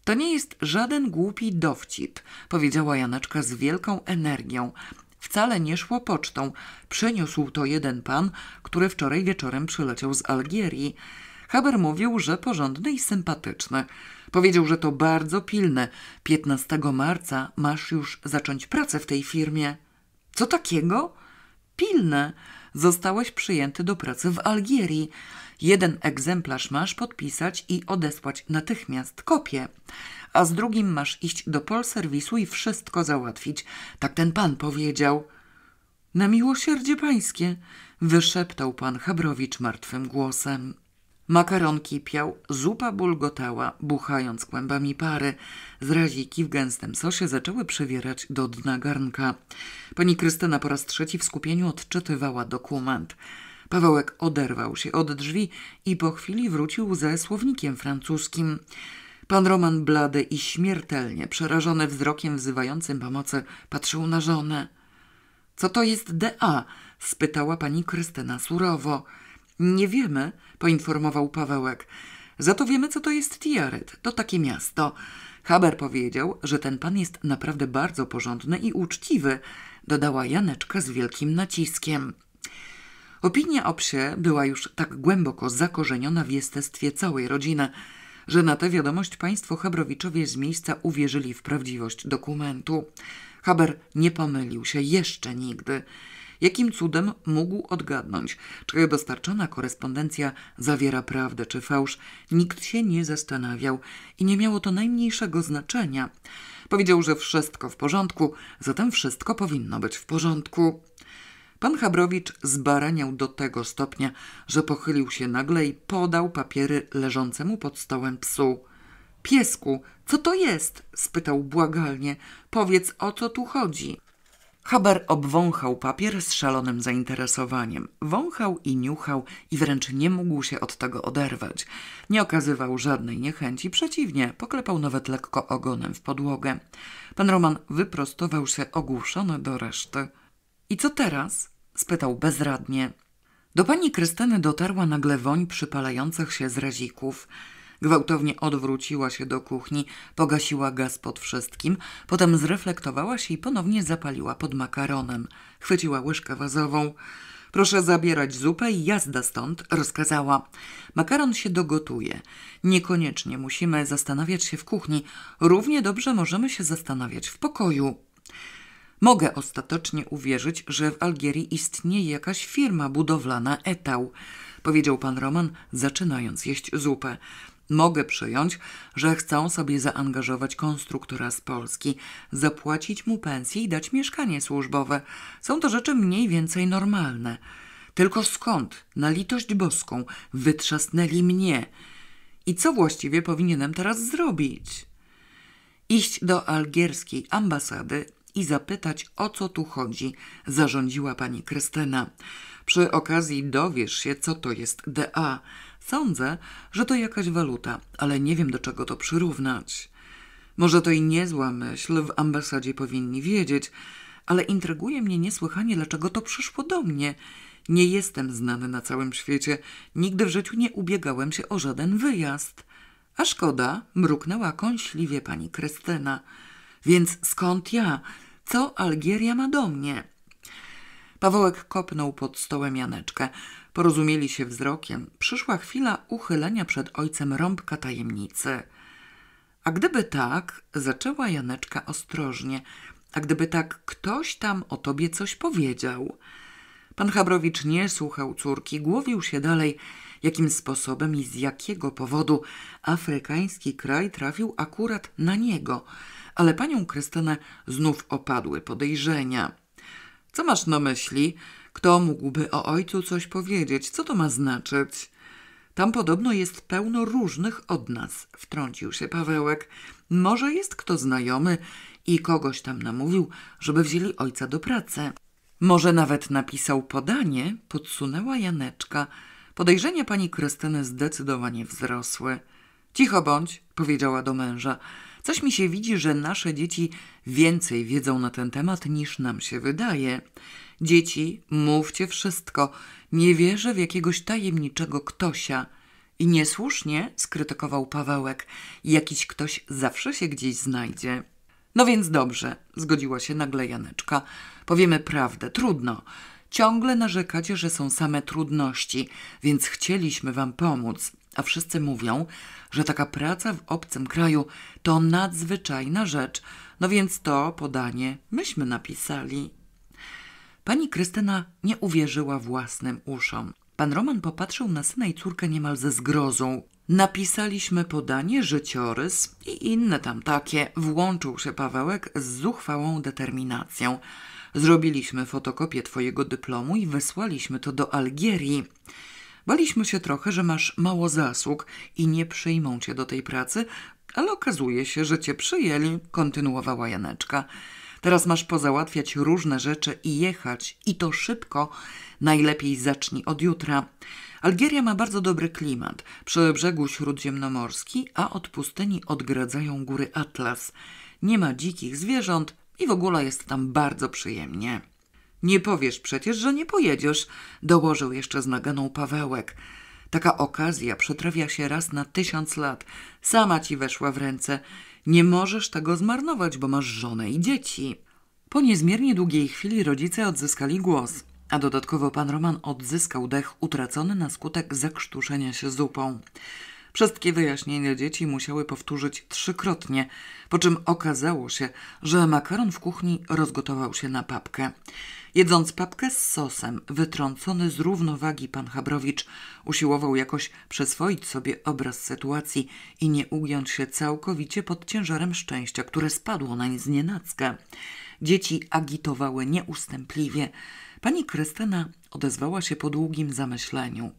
To nie jest żaden głupi dowcip, powiedziała Janeczka z wielką energią. Wcale nie szło pocztą. Przeniósł to jeden pan, który wczoraj wieczorem przyleciał z Algierii. Haber mówił, że porządny i sympatyczny. Powiedział, że to bardzo pilne. 15 marca masz już zacząć pracę w tej firmie. Co takiego? Pilne. Zostałeś przyjęty do pracy w Algierii. Jeden egzemplarz masz podpisać i odesłać natychmiast kopię, a z drugim masz iść do polserwisu i wszystko załatwić. Tak ten pan powiedział. Na miłosierdzie pańskie, wyszeptał pan Habrowicz martwym głosem. Makaron kipiał, zupa bulgotała, buchając kłębami pary. Z raziki w gęstym sosie zaczęły przewierać do dna garnka. Pani Krystyna po raz trzeci w skupieniu odczytywała dokument. Pawełek oderwał się od drzwi i po chwili wrócił ze słownikiem francuskim. Pan Roman blady i śmiertelnie, przerażony wzrokiem wzywającym pomocy, patrzył na żonę. Co to jest DA? spytała pani Krystyna surowo. Nie wiemy, poinformował Pawełek. Za to wiemy, co to jest Tiaret. To takie miasto. Haber powiedział, że ten pan jest naprawdę bardzo porządny i uczciwy, dodała Janeczka z wielkim naciskiem. Opinia o psie była już tak głęboko zakorzeniona w jestestwie całej rodziny, że na tę wiadomość państwo Habrowiczowie z miejsca uwierzyli w prawdziwość dokumentu. Haber nie pomylił się jeszcze nigdy. Jakim cudem mógł odgadnąć, czy dostarczona korespondencja zawiera prawdę czy fałsz? Nikt się nie zastanawiał i nie miało to najmniejszego znaczenia. Powiedział, że wszystko w porządku, zatem wszystko powinno być w porządku. Pan Chabrowicz zbaraniał do tego stopnia, że pochylił się nagle i podał papiery leżącemu pod stołem psu. Piesku, co to jest? spytał błagalnie. Powiedz, o co tu chodzi? Haber obwąchał papier z szalonym zainteresowaniem. Wąchał i niuchał i wręcz nie mógł się od tego oderwać. Nie okazywał żadnej niechęci, przeciwnie, poklepał nawet lekko ogonem w podłogę. Pan Roman wyprostował się ogłuszony do reszty. I co teraz? spytał bezradnie. Do pani Krystyny dotarła nagle woń przypalających się razików. Gwałtownie odwróciła się do kuchni, pogasiła gaz pod wszystkim, potem zreflektowała się i ponownie zapaliła pod makaronem. Chwyciła łyżkę wazową. Proszę zabierać zupę i jazda stąd, rozkazała. Makaron się dogotuje. Niekoniecznie musimy zastanawiać się w kuchni, równie dobrze możemy się zastanawiać w pokoju. Mogę ostatecznie uwierzyć, że w Algierii istnieje jakaś firma budowlana Etał, powiedział pan Roman, zaczynając jeść zupę. Mogę przyjąć, że chcą sobie zaangażować konstruktora z Polski, zapłacić mu pensję i dać mieszkanie służbowe. Są to rzeczy mniej więcej normalne. Tylko skąd, na litość boską, wytrzasnęli mnie? I co właściwie powinienem teraz zrobić? Iść do algierskiej ambasady i zapytać, o co tu chodzi, zarządziła pani Krystyna. Przy okazji dowiesz się, co to jest DA. Sądzę, że to jakaś waluta, ale nie wiem, do czego to przyrównać. Może to i niezła myśl, w ambasadzie powinni wiedzieć, ale intryguje mnie niesłychanie, dlaczego to przyszło do mnie. Nie jestem znany na całym świecie, nigdy w życiu nie ubiegałem się o żaden wyjazd. A szkoda, mruknęła kąśliwie pani Krystyna. Więc skąd ja? co Algieria ma do mnie. Pawełek kopnął pod stołem Janeczkę. Porozumieli się wzrokiem. Przyszła chwila uchylenia przed ojcem rąbka tajemnicy. A gdyby tak, zaczęła Janeczka ostrożnie, a gdyby tak ktoś tam o tobie coś powiedział. Pan Chabrowicz nie słuchał córki, głowił się dalej, jakim sposobem i z jakiego powodu afrykański kraj trafił akurat na niego – ale panią Krystynę znów opadły podejrzenia. Co masz na myśli? Kto mógłby o ojcu coś powiedzieć? Co to ma znaczyć? Tam podobno jest pełno różnych od nas, wtrącił się Pawełek. Może jest kto znajomy i kogoś tam namówił, żeby wzięli ojca do pracy. Może nawet napisał podanie, podsunęła Janeczka. Podejrzenia pani Krystyny zdecydowanie wzrosły. Cicho bądź, powiedziała do męża. Coś mi się widzi, że nasze dzieci więcej wiedzą na ten temat niż nam się wydaje. Dzieci, mówcie wszystko. Nie wierzę w jakiegoś tajemniczego ktośa. I niesłusznie skrytykował Pawełek. Jakiś ktoś zawsze się gdzieś znajdzie. No więc dobrze, zgodziła się nagle Janeczka. Powiemy prawdę, trudno. Ciągle narzekacie, że są same trudności, więc chcieliśmy wam pomóc a wszyscy mówią, że taka praca w obcym kraju to nadzwyczajna rzecz, no więc to podanie myśmy napisali. Pani Krystyna nie uwierzyła własnym uszom. Pan Roman popatrzył na syna i córkę niemal ze zgrozą. Napisaliśmy podanie, życiorys i inne tam takie. Włączył się Pawełek z zuchwałą determinacją. Zrobiliśmy fotokopię twojego dyplomu i wysłaliśmy to do Algierii. Baliśmy się trochę, że masz mało zasług i nie przyjmą cię do tej pracy, ale okazuje się, że cię przyjęli, kontynuowała Janeczka. Teraz masz pozałatwiać różne rzeczy i jechać, i to szybko. Najlepiej zacznij od jutra. Algieria ma bardzo dobry klimat, przy brzegu śródziemnomorski, a od pustyni odgradzają góry Atlas. Nie ma dzikich zwierząt i w ogóle jest tam bardzo przyjemnie. Nie powiesz przecież, że nie pojedziesz, dołożył jeszcze z naganą Pawełek. Taka okazja przetrawia się raz na tysiąc lat. Sama ci weszła w ręce. Nie możesz tego zmarnować, bo masz żonę i dzieci. Po niezmiernie długiej chwili rodzice odzyskali głos, a dodatkowo pan Roman odzyskał dech utracony na skutek zakrztuszenia się zupą. Wszystkie wyjaśnienia dzieci musiały powtórzyć trzykrotnie, po czym okazało się, że makaron w kuchni rozgotował się na papkę. Jedząc papkę z sosem, wytrącony z równowagi pan Habrowicz usiłował jakoś przyswoić sobie obraz sytuacji i nie ugiąć się całkowicie pod ciężarem szczęścia, które spadło nań znienacka. Dzieci agitowały nieustępliwie. Pani Krystyna odezwała się po długim zamyśleniu.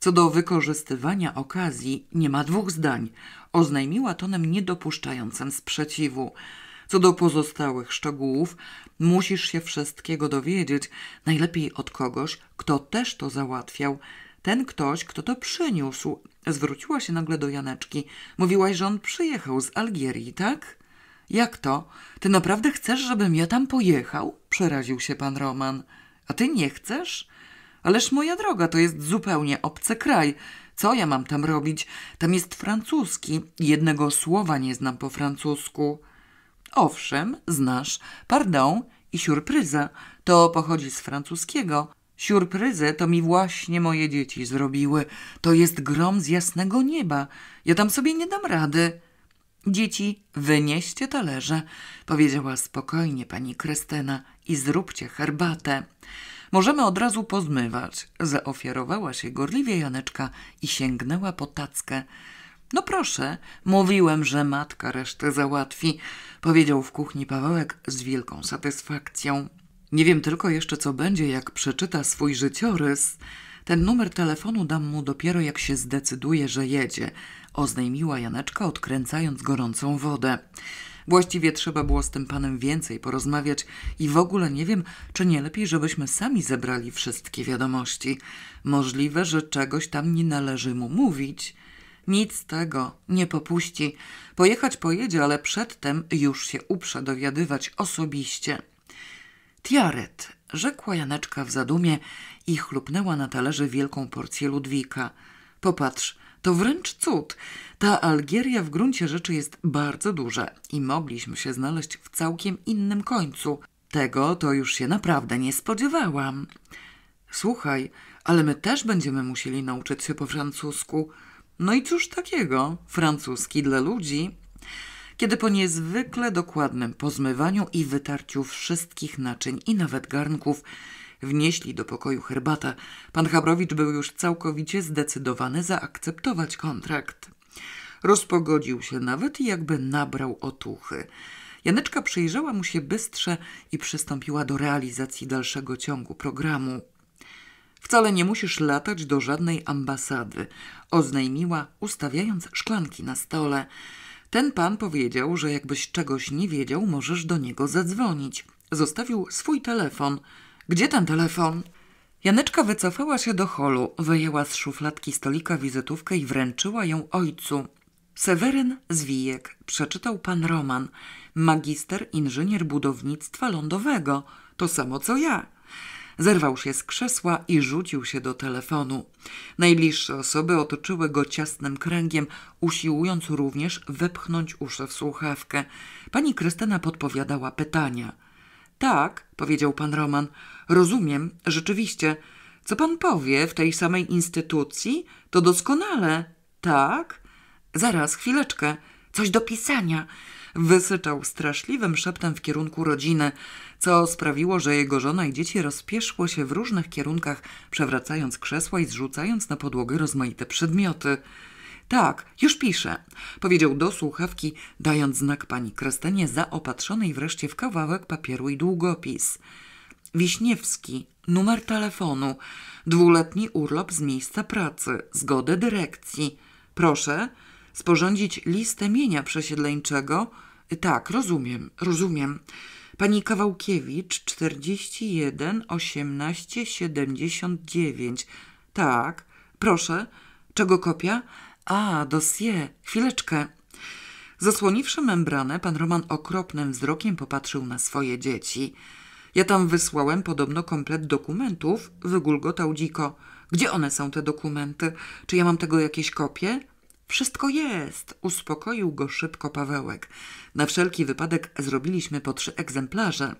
Co do wykorzystywania okazji, nie ma dwóch zdań. Oznajmiła tonem niedopuszczającym sprzeciwu – co do pozostałych szczegółów, musisz się wszystkiego dowiedzieć, najlepiej od kogoś, kto też to załatwiał. Ten ktoś, kto to przyniósł, zwróciła się nagle do Janeczki. Mówiłaś, że on przyjechał z Algierii, tak? Jak to? Ty naprawdę chcesz, żebym ja tam pojechał? Przeraził się pan Roman. A ty nie chcesz? Ależ moja droga, to jest zupełnie obcy kraj. Co ja mam tam robić? Tam jest francuski. Jednego słowa nie znam po francusku. Owszem, znasz. Pardon i surpryza. To pochodzi z francuskiego. Surpryzę to mi właśnie moje dzieci zrobiły. To jest grom z jasnego nieba. Ja tam sobie nie dam rady. Dzieci, wynieście talerze, powiedziała spokojnie pani Krystyna i zróbcie herbatę. Możemy od razu pozmywać, zaofiarowała się gorliwie Janeczka i sięgnęła po tackę. No proszę, mówiłem, że matka resztę załatwi, powiedział w kuchni Pawełek z wielką satysfakcją. Nie wiem tylko jeszcze, co będzie, jak przeczyta swój życiorys. Ten numer telefonu dam mu dopiero, jak się zdecyduje, że jedzie, oznajmiła Janeczka, odkręcając gorącą wodę. Właściwie trzeba było z tym panem więcej porozmawiać i w ogóle nie wiem, czy nie lepiej, żebyśmy sami zebrali wszystkie wiadomości. Możliwe, że czegoś tam nie należy mu mówić. Nic z tego nie popuści. Pojechać pojedzie, ale przedtem już się uprze dowiadywać osobiście. Tiaret, rzekła Janeczka w zadumie i chlupnęła na talerze wielką porcję Ludwika. Popatrz, to wręcz cud. Ta Algieria w gruncie rzeczy jest bardzo duża i mogliśmy się znaleźć w całkiem innym końcu. Tego to już się naprawdę nie spodziewałam. Słuchaj, ale my też będziemy musieli nauczyć się po francusku – no i cóż takiego? Francuski dla ludzi kiedy po niezwykle dokładnym pozmywaniu i wytarciu wszystkich naczyń i nawet garnków wnieśli do pokoju herbatę, pan Chabrowicz był już całkowicie zdecydowany zaakceptować kontrakt. Rozpogodził się nawet i jakby nabrał otuchy. Janeczka przyjrzała mu się bystrze i przystąpiła do realizacji dalszego ciągu programu. Wcale nie musisz latać do żadnej ambasady, oznajmiła, ustawiając szklanki na stole. Ten pan powiedział, że jakbyś czegoś nie wiedział, możesz do niego zadzwonić. Zostawił swój telefon. Gdzie ten telefon? Janeczka wycofała się do holu, wyjęła z szufladki stolika wizytówkę i wręczyła ją ojcu. Seweryn Zwijek, przeczytał pan Roman, magister inżynier budownictwa lądowego. To samo co ja. Zerwał się z krzesła i rzucił się do telefonu. Najbliższe osoby otoczyły go ciasnym kręgiem, usiłując również wepchnąć uszy w słuchawkę. Pani Krystyna podpowiadała pytania. Tak, powiedział pan Roman, rozumiem, rzeczywiście. Co pan powie w tej samej instytucji, to doskonale. Tak? Zaraz, chwileczkę. Coś do pisania! Wysyczał straszliwym szeptem w kierunku rodziny, co sprawiło, że jego żona i dzieci rozpieszło się w różnych kierunkach, przewracając krzesła i zrzucając na podłogę rozmaite przedmioty. Tak, już piszę, powiedział do słuchawki, dając znak pani Krestenie zaopatrzonej wreszcie w kawałek papieru i długopis. Wiśniewski, numer telefonu, dwuletni urlop z miejsca pracy, zgodę dyrekcji. Proszę, sporządzić listę mienia przesiedleńczego. Y, tak, rozumiem, rozumiem. Pani Kawałkiewicz 41 18 79. Tak, proszę. Czego kopia? A, dosie. Chwileczkę. Zasłoniwszy membranę, pan Roman okropnym wzrokiem popatrzył na swoje dzieci. Ja tam wysłałem podobno komplet dokumentów, wygulgotał dziko. Gdzie one są, te dokumenty? Czy ja mam tego jakieś kopie? Wszystko jest, uspokoił go szybko Pawełek. Na wszelki wypadek zrobiliśmy po trzy egzemplarze.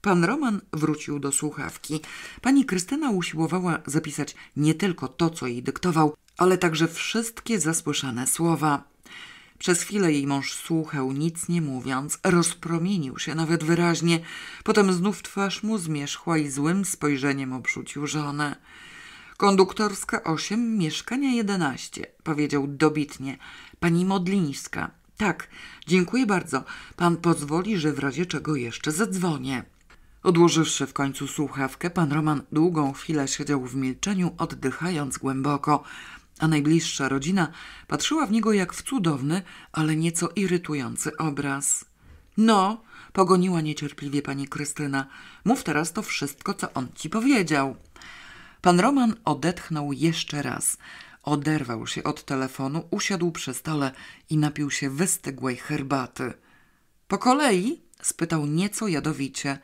Pan Roman wrócił do słuchawki. Pani Krystyna usiłowała zapisać nie tylko to, co jej dyktował, ale także wszystkie zasłyszane słowa. Przez chwilę jej mąż słuchał, nic nie mówiąc, rozpromienił się nawet wyraźnie. Potem znów twarz mu zmierzchła i złym spojrzeniem obrzucił żonę. Konduktorska 8, mieszkania 11, powiedział dobitnie. Pani Modlińska. Tak, dziękuję bardzo. Pan pozwoli, że w razie czego jeszcze zadzwonię. Odłożywszy w końcu słuchawkę, pan Roman długą chwilę siedział w milczeniu, oddychając głęboko, a najbliższa rodzina patrzyła w niego jak w cudowny, ale nieco irytujący obraz. No, pogoniła niecierpliwie pani Krystyna, mów teraz to wszystko, co on ci powiedział. Pan Roman odetchnął jeszcze raz. Oderwał się od telefonu, usiadł przy stole i napił się wystygłej herbaty. Po kolei? spytał nieco jadowicie.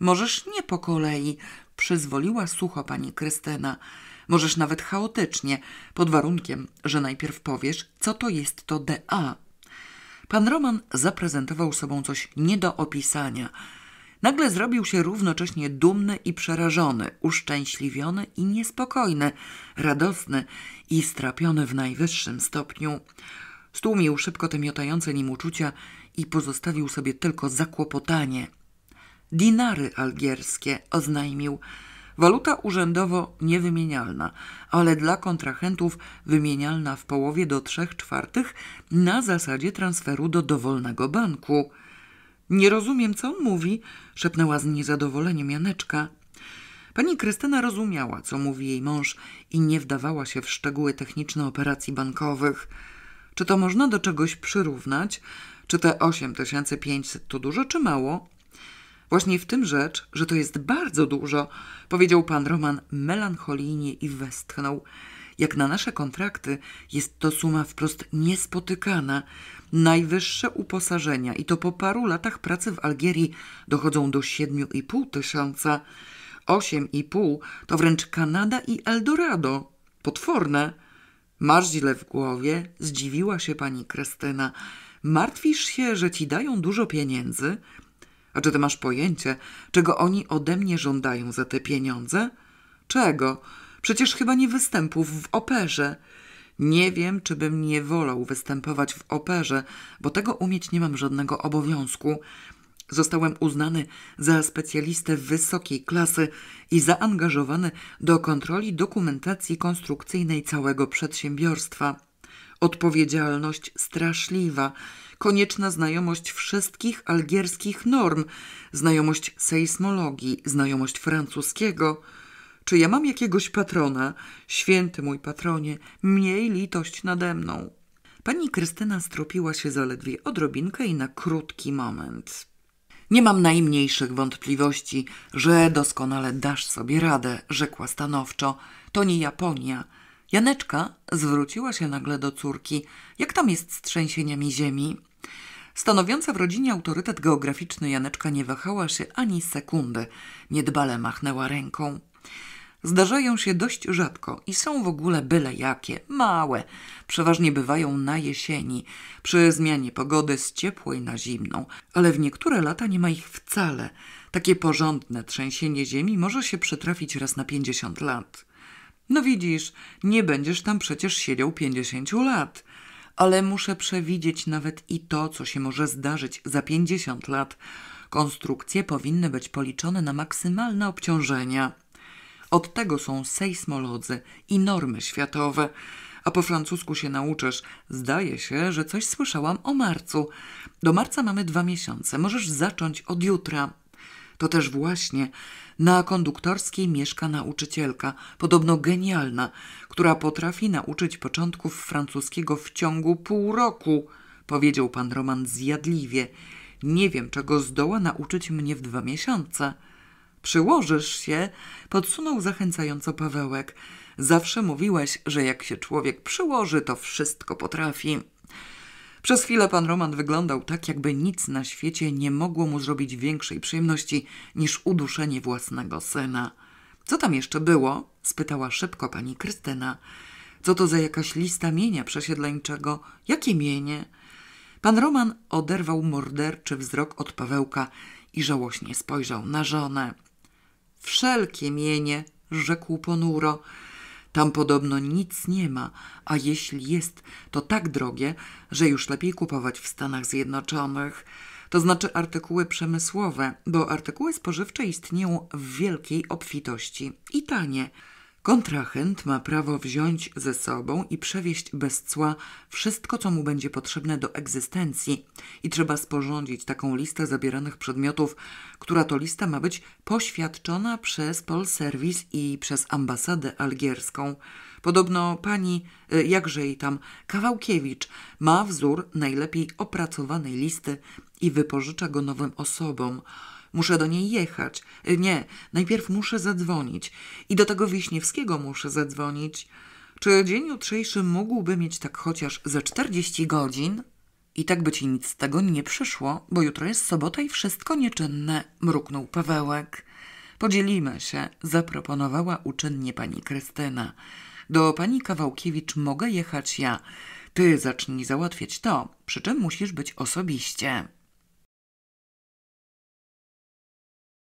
Możesz nie po kolei, przyzwoliła sucho pani Krystyna. Możesz nawet chaotycznie, pod warunkiem, że najpierw powiesz, co to jest to DA. Pan Roman zaprezentował sobą coś nie do opisania – Nagle zrobił się równocześnie dumny i przerażony, uszczęśliwiony i niespokojny, radosny i strapiony w najwyższym stopniu. Stłumił szybko te miotające nim uczucia i pozostawił sobie tylko zakłopotanie. Dinary algierskie, oznajmił. Waluta urzędowo niewymienialna, ale dla kontrahentów wymienialna w połowie do trzech czwartych na zasadzie transferu do dowolnego banku. Nie rozumiem, co on mówi, szepnęła z niezadowoleniem Janeczka. Pani Krystyna rozumiała, co mówi jej mąż i nie wdawała się w szczegóły techniczne operacji bankowych. Czy to można do czegoś przyrównać? Czy te 8500 to dużo czy mało? Właśnie w tym rzecz, że to jest bardzo dużo, powiedział pan Roman melancholijnie i westchnął. Jak na nasze kontrakty jest to suma wprost niespotykana – najwyższe uposażenia i to po paru latach pracy w Algierii dochodzą do 7,5 tysiąca. 8,5 to wręcz Kanada i Eldorado. Potworne. Masz źle w głowie, zdziwiła się pani Krystyna. Martwisz się, że ci dają dużo pieniędzy? A czy ty masz pojęcie, czego oni ode mnie żądają za te pieniądze? Czego? Przecież chyba nie występów w operze. Nie wiem, czy bym nie wolał występować w operze, bo tego umieć nie mam żadnego obowiązku. Zostałem uznany za specjalistę wysokiej klasy i zaangażowany do kontroli dokumentacji konstrukcyjnej całego przedsiębiorstwa. Odpowiedzialność straszliwa, konieczna znajomość wszystkich algierskich norm, znajomość sejsmologii, znajomość francuskiego – czy ja mam jakiegoś patrona? Święty mój patronie, miej litość nade mną. Pani Krystyna stropiła się zaledwie odrobinkę i na krótki moment. Nie mam najmniejszych wątpliwości, że doskonale dasz sobie radę, rzekła stanowczo. To nie Japonia. Janeczka zwróciła się nagle do córki. Jak tam jest z trzęsieniami ziemi? Stanowiąca w rodzinie autorytet geograficzny Janeczka nie wahała się ani sekundy. Niedbale machnęła ręką zdarzają się dość rzadko i są w ogóle byle jakie, małe. Przeważnie bywają na jesieni, przy zmianie pogody z ciepłej na zimną, ale w niektóre lata nie ma ich wcale. Takie porządne trzęsienie ziemi może się przytrafić raz na 50 lat. No widzisz, nie będziesz tam przecież siedział 50 lat ale muszę przewidzieć nawet i to, co się może zdarzyć za 50 lat. Konstrukcje powinny być policzone na maksymalne obciążenia. Od tego są sejsmolodzy i normy światowe. A po francusku się nauczysz. Zdaje się, że coś słyszałam o marcu. Do marca mamy dwa miesiące. Możesz zacząć od jutra. To też właśnie na konduktorskiej mieszka nauczycielka, podobno genialna, która potrafi nauczyć początków francuskiego w ciągu pół roku, powiedział pan Roman zjadliwie. Nie wiem, czego zdoła nauczyć mnie w dwa miesiące. Przyłożysz się, podsunął zachęcająco Pawełek. Zawsze mówiłeś, że jak się człowiek przyłoży, to wszystko potrafi. Przez chwilę pan Roman wyglądał tak, jakby nic na świecie nie mogło mu zrobić większej przyjemności niż uduszenie własnego syna. Co tam jeszcze było? spytała szybko pani Krystyna. Co to za jakaś lista mienia przesiedleńczego? Jakie mienie? Pan Roman oderwał morderczy wzrok od Pawełka i żałośnie spojrzał na żonę wszelkie mienie, rzekł ponuro. Tam podobno nic nie ma, a jeśli jest, to tak drogie, że już lepiej kupować w Stanach Zjednoczonych. To znaczy artykuły przemysłowe, bo artykuły spożywcze istnieją w wielkiej obfitości i tanie. Kontrahent ma prawo wziąć ze sobą i przewieźć bez cła wszystko, co mu będzie potrzebne do egzystencji i trzeba sporządzić taką listę zabieranych przedmiotów, która to lista ma być poświadczona przez Polserwis i przez ambasadę algierską. Podobno pani, y, jakże jej tam, Kawałkiewicz ma wzór najlepiej opracowanej listy i wypożycza go nowym osobom – Muszę do niej jechać. E, nie, najpierw muszę zadzwonić. I do tego Wiśniewskiego muszę zadzwonić. Czy dzień jutrzejszy mógłby mieć tak chociaż ze 40 godzin? I tak by ci nic z tego nie przyszło, bo jutro jest sobota i wszystko nieczynne, mruknął Pawełek. Podzielimy się, zaproponowała uczynnie pani Krystyna. Do pani Kawałkiewicz mogę jechać ja. Ty zacznij załatwiać to, przy czym musisz być osobiście.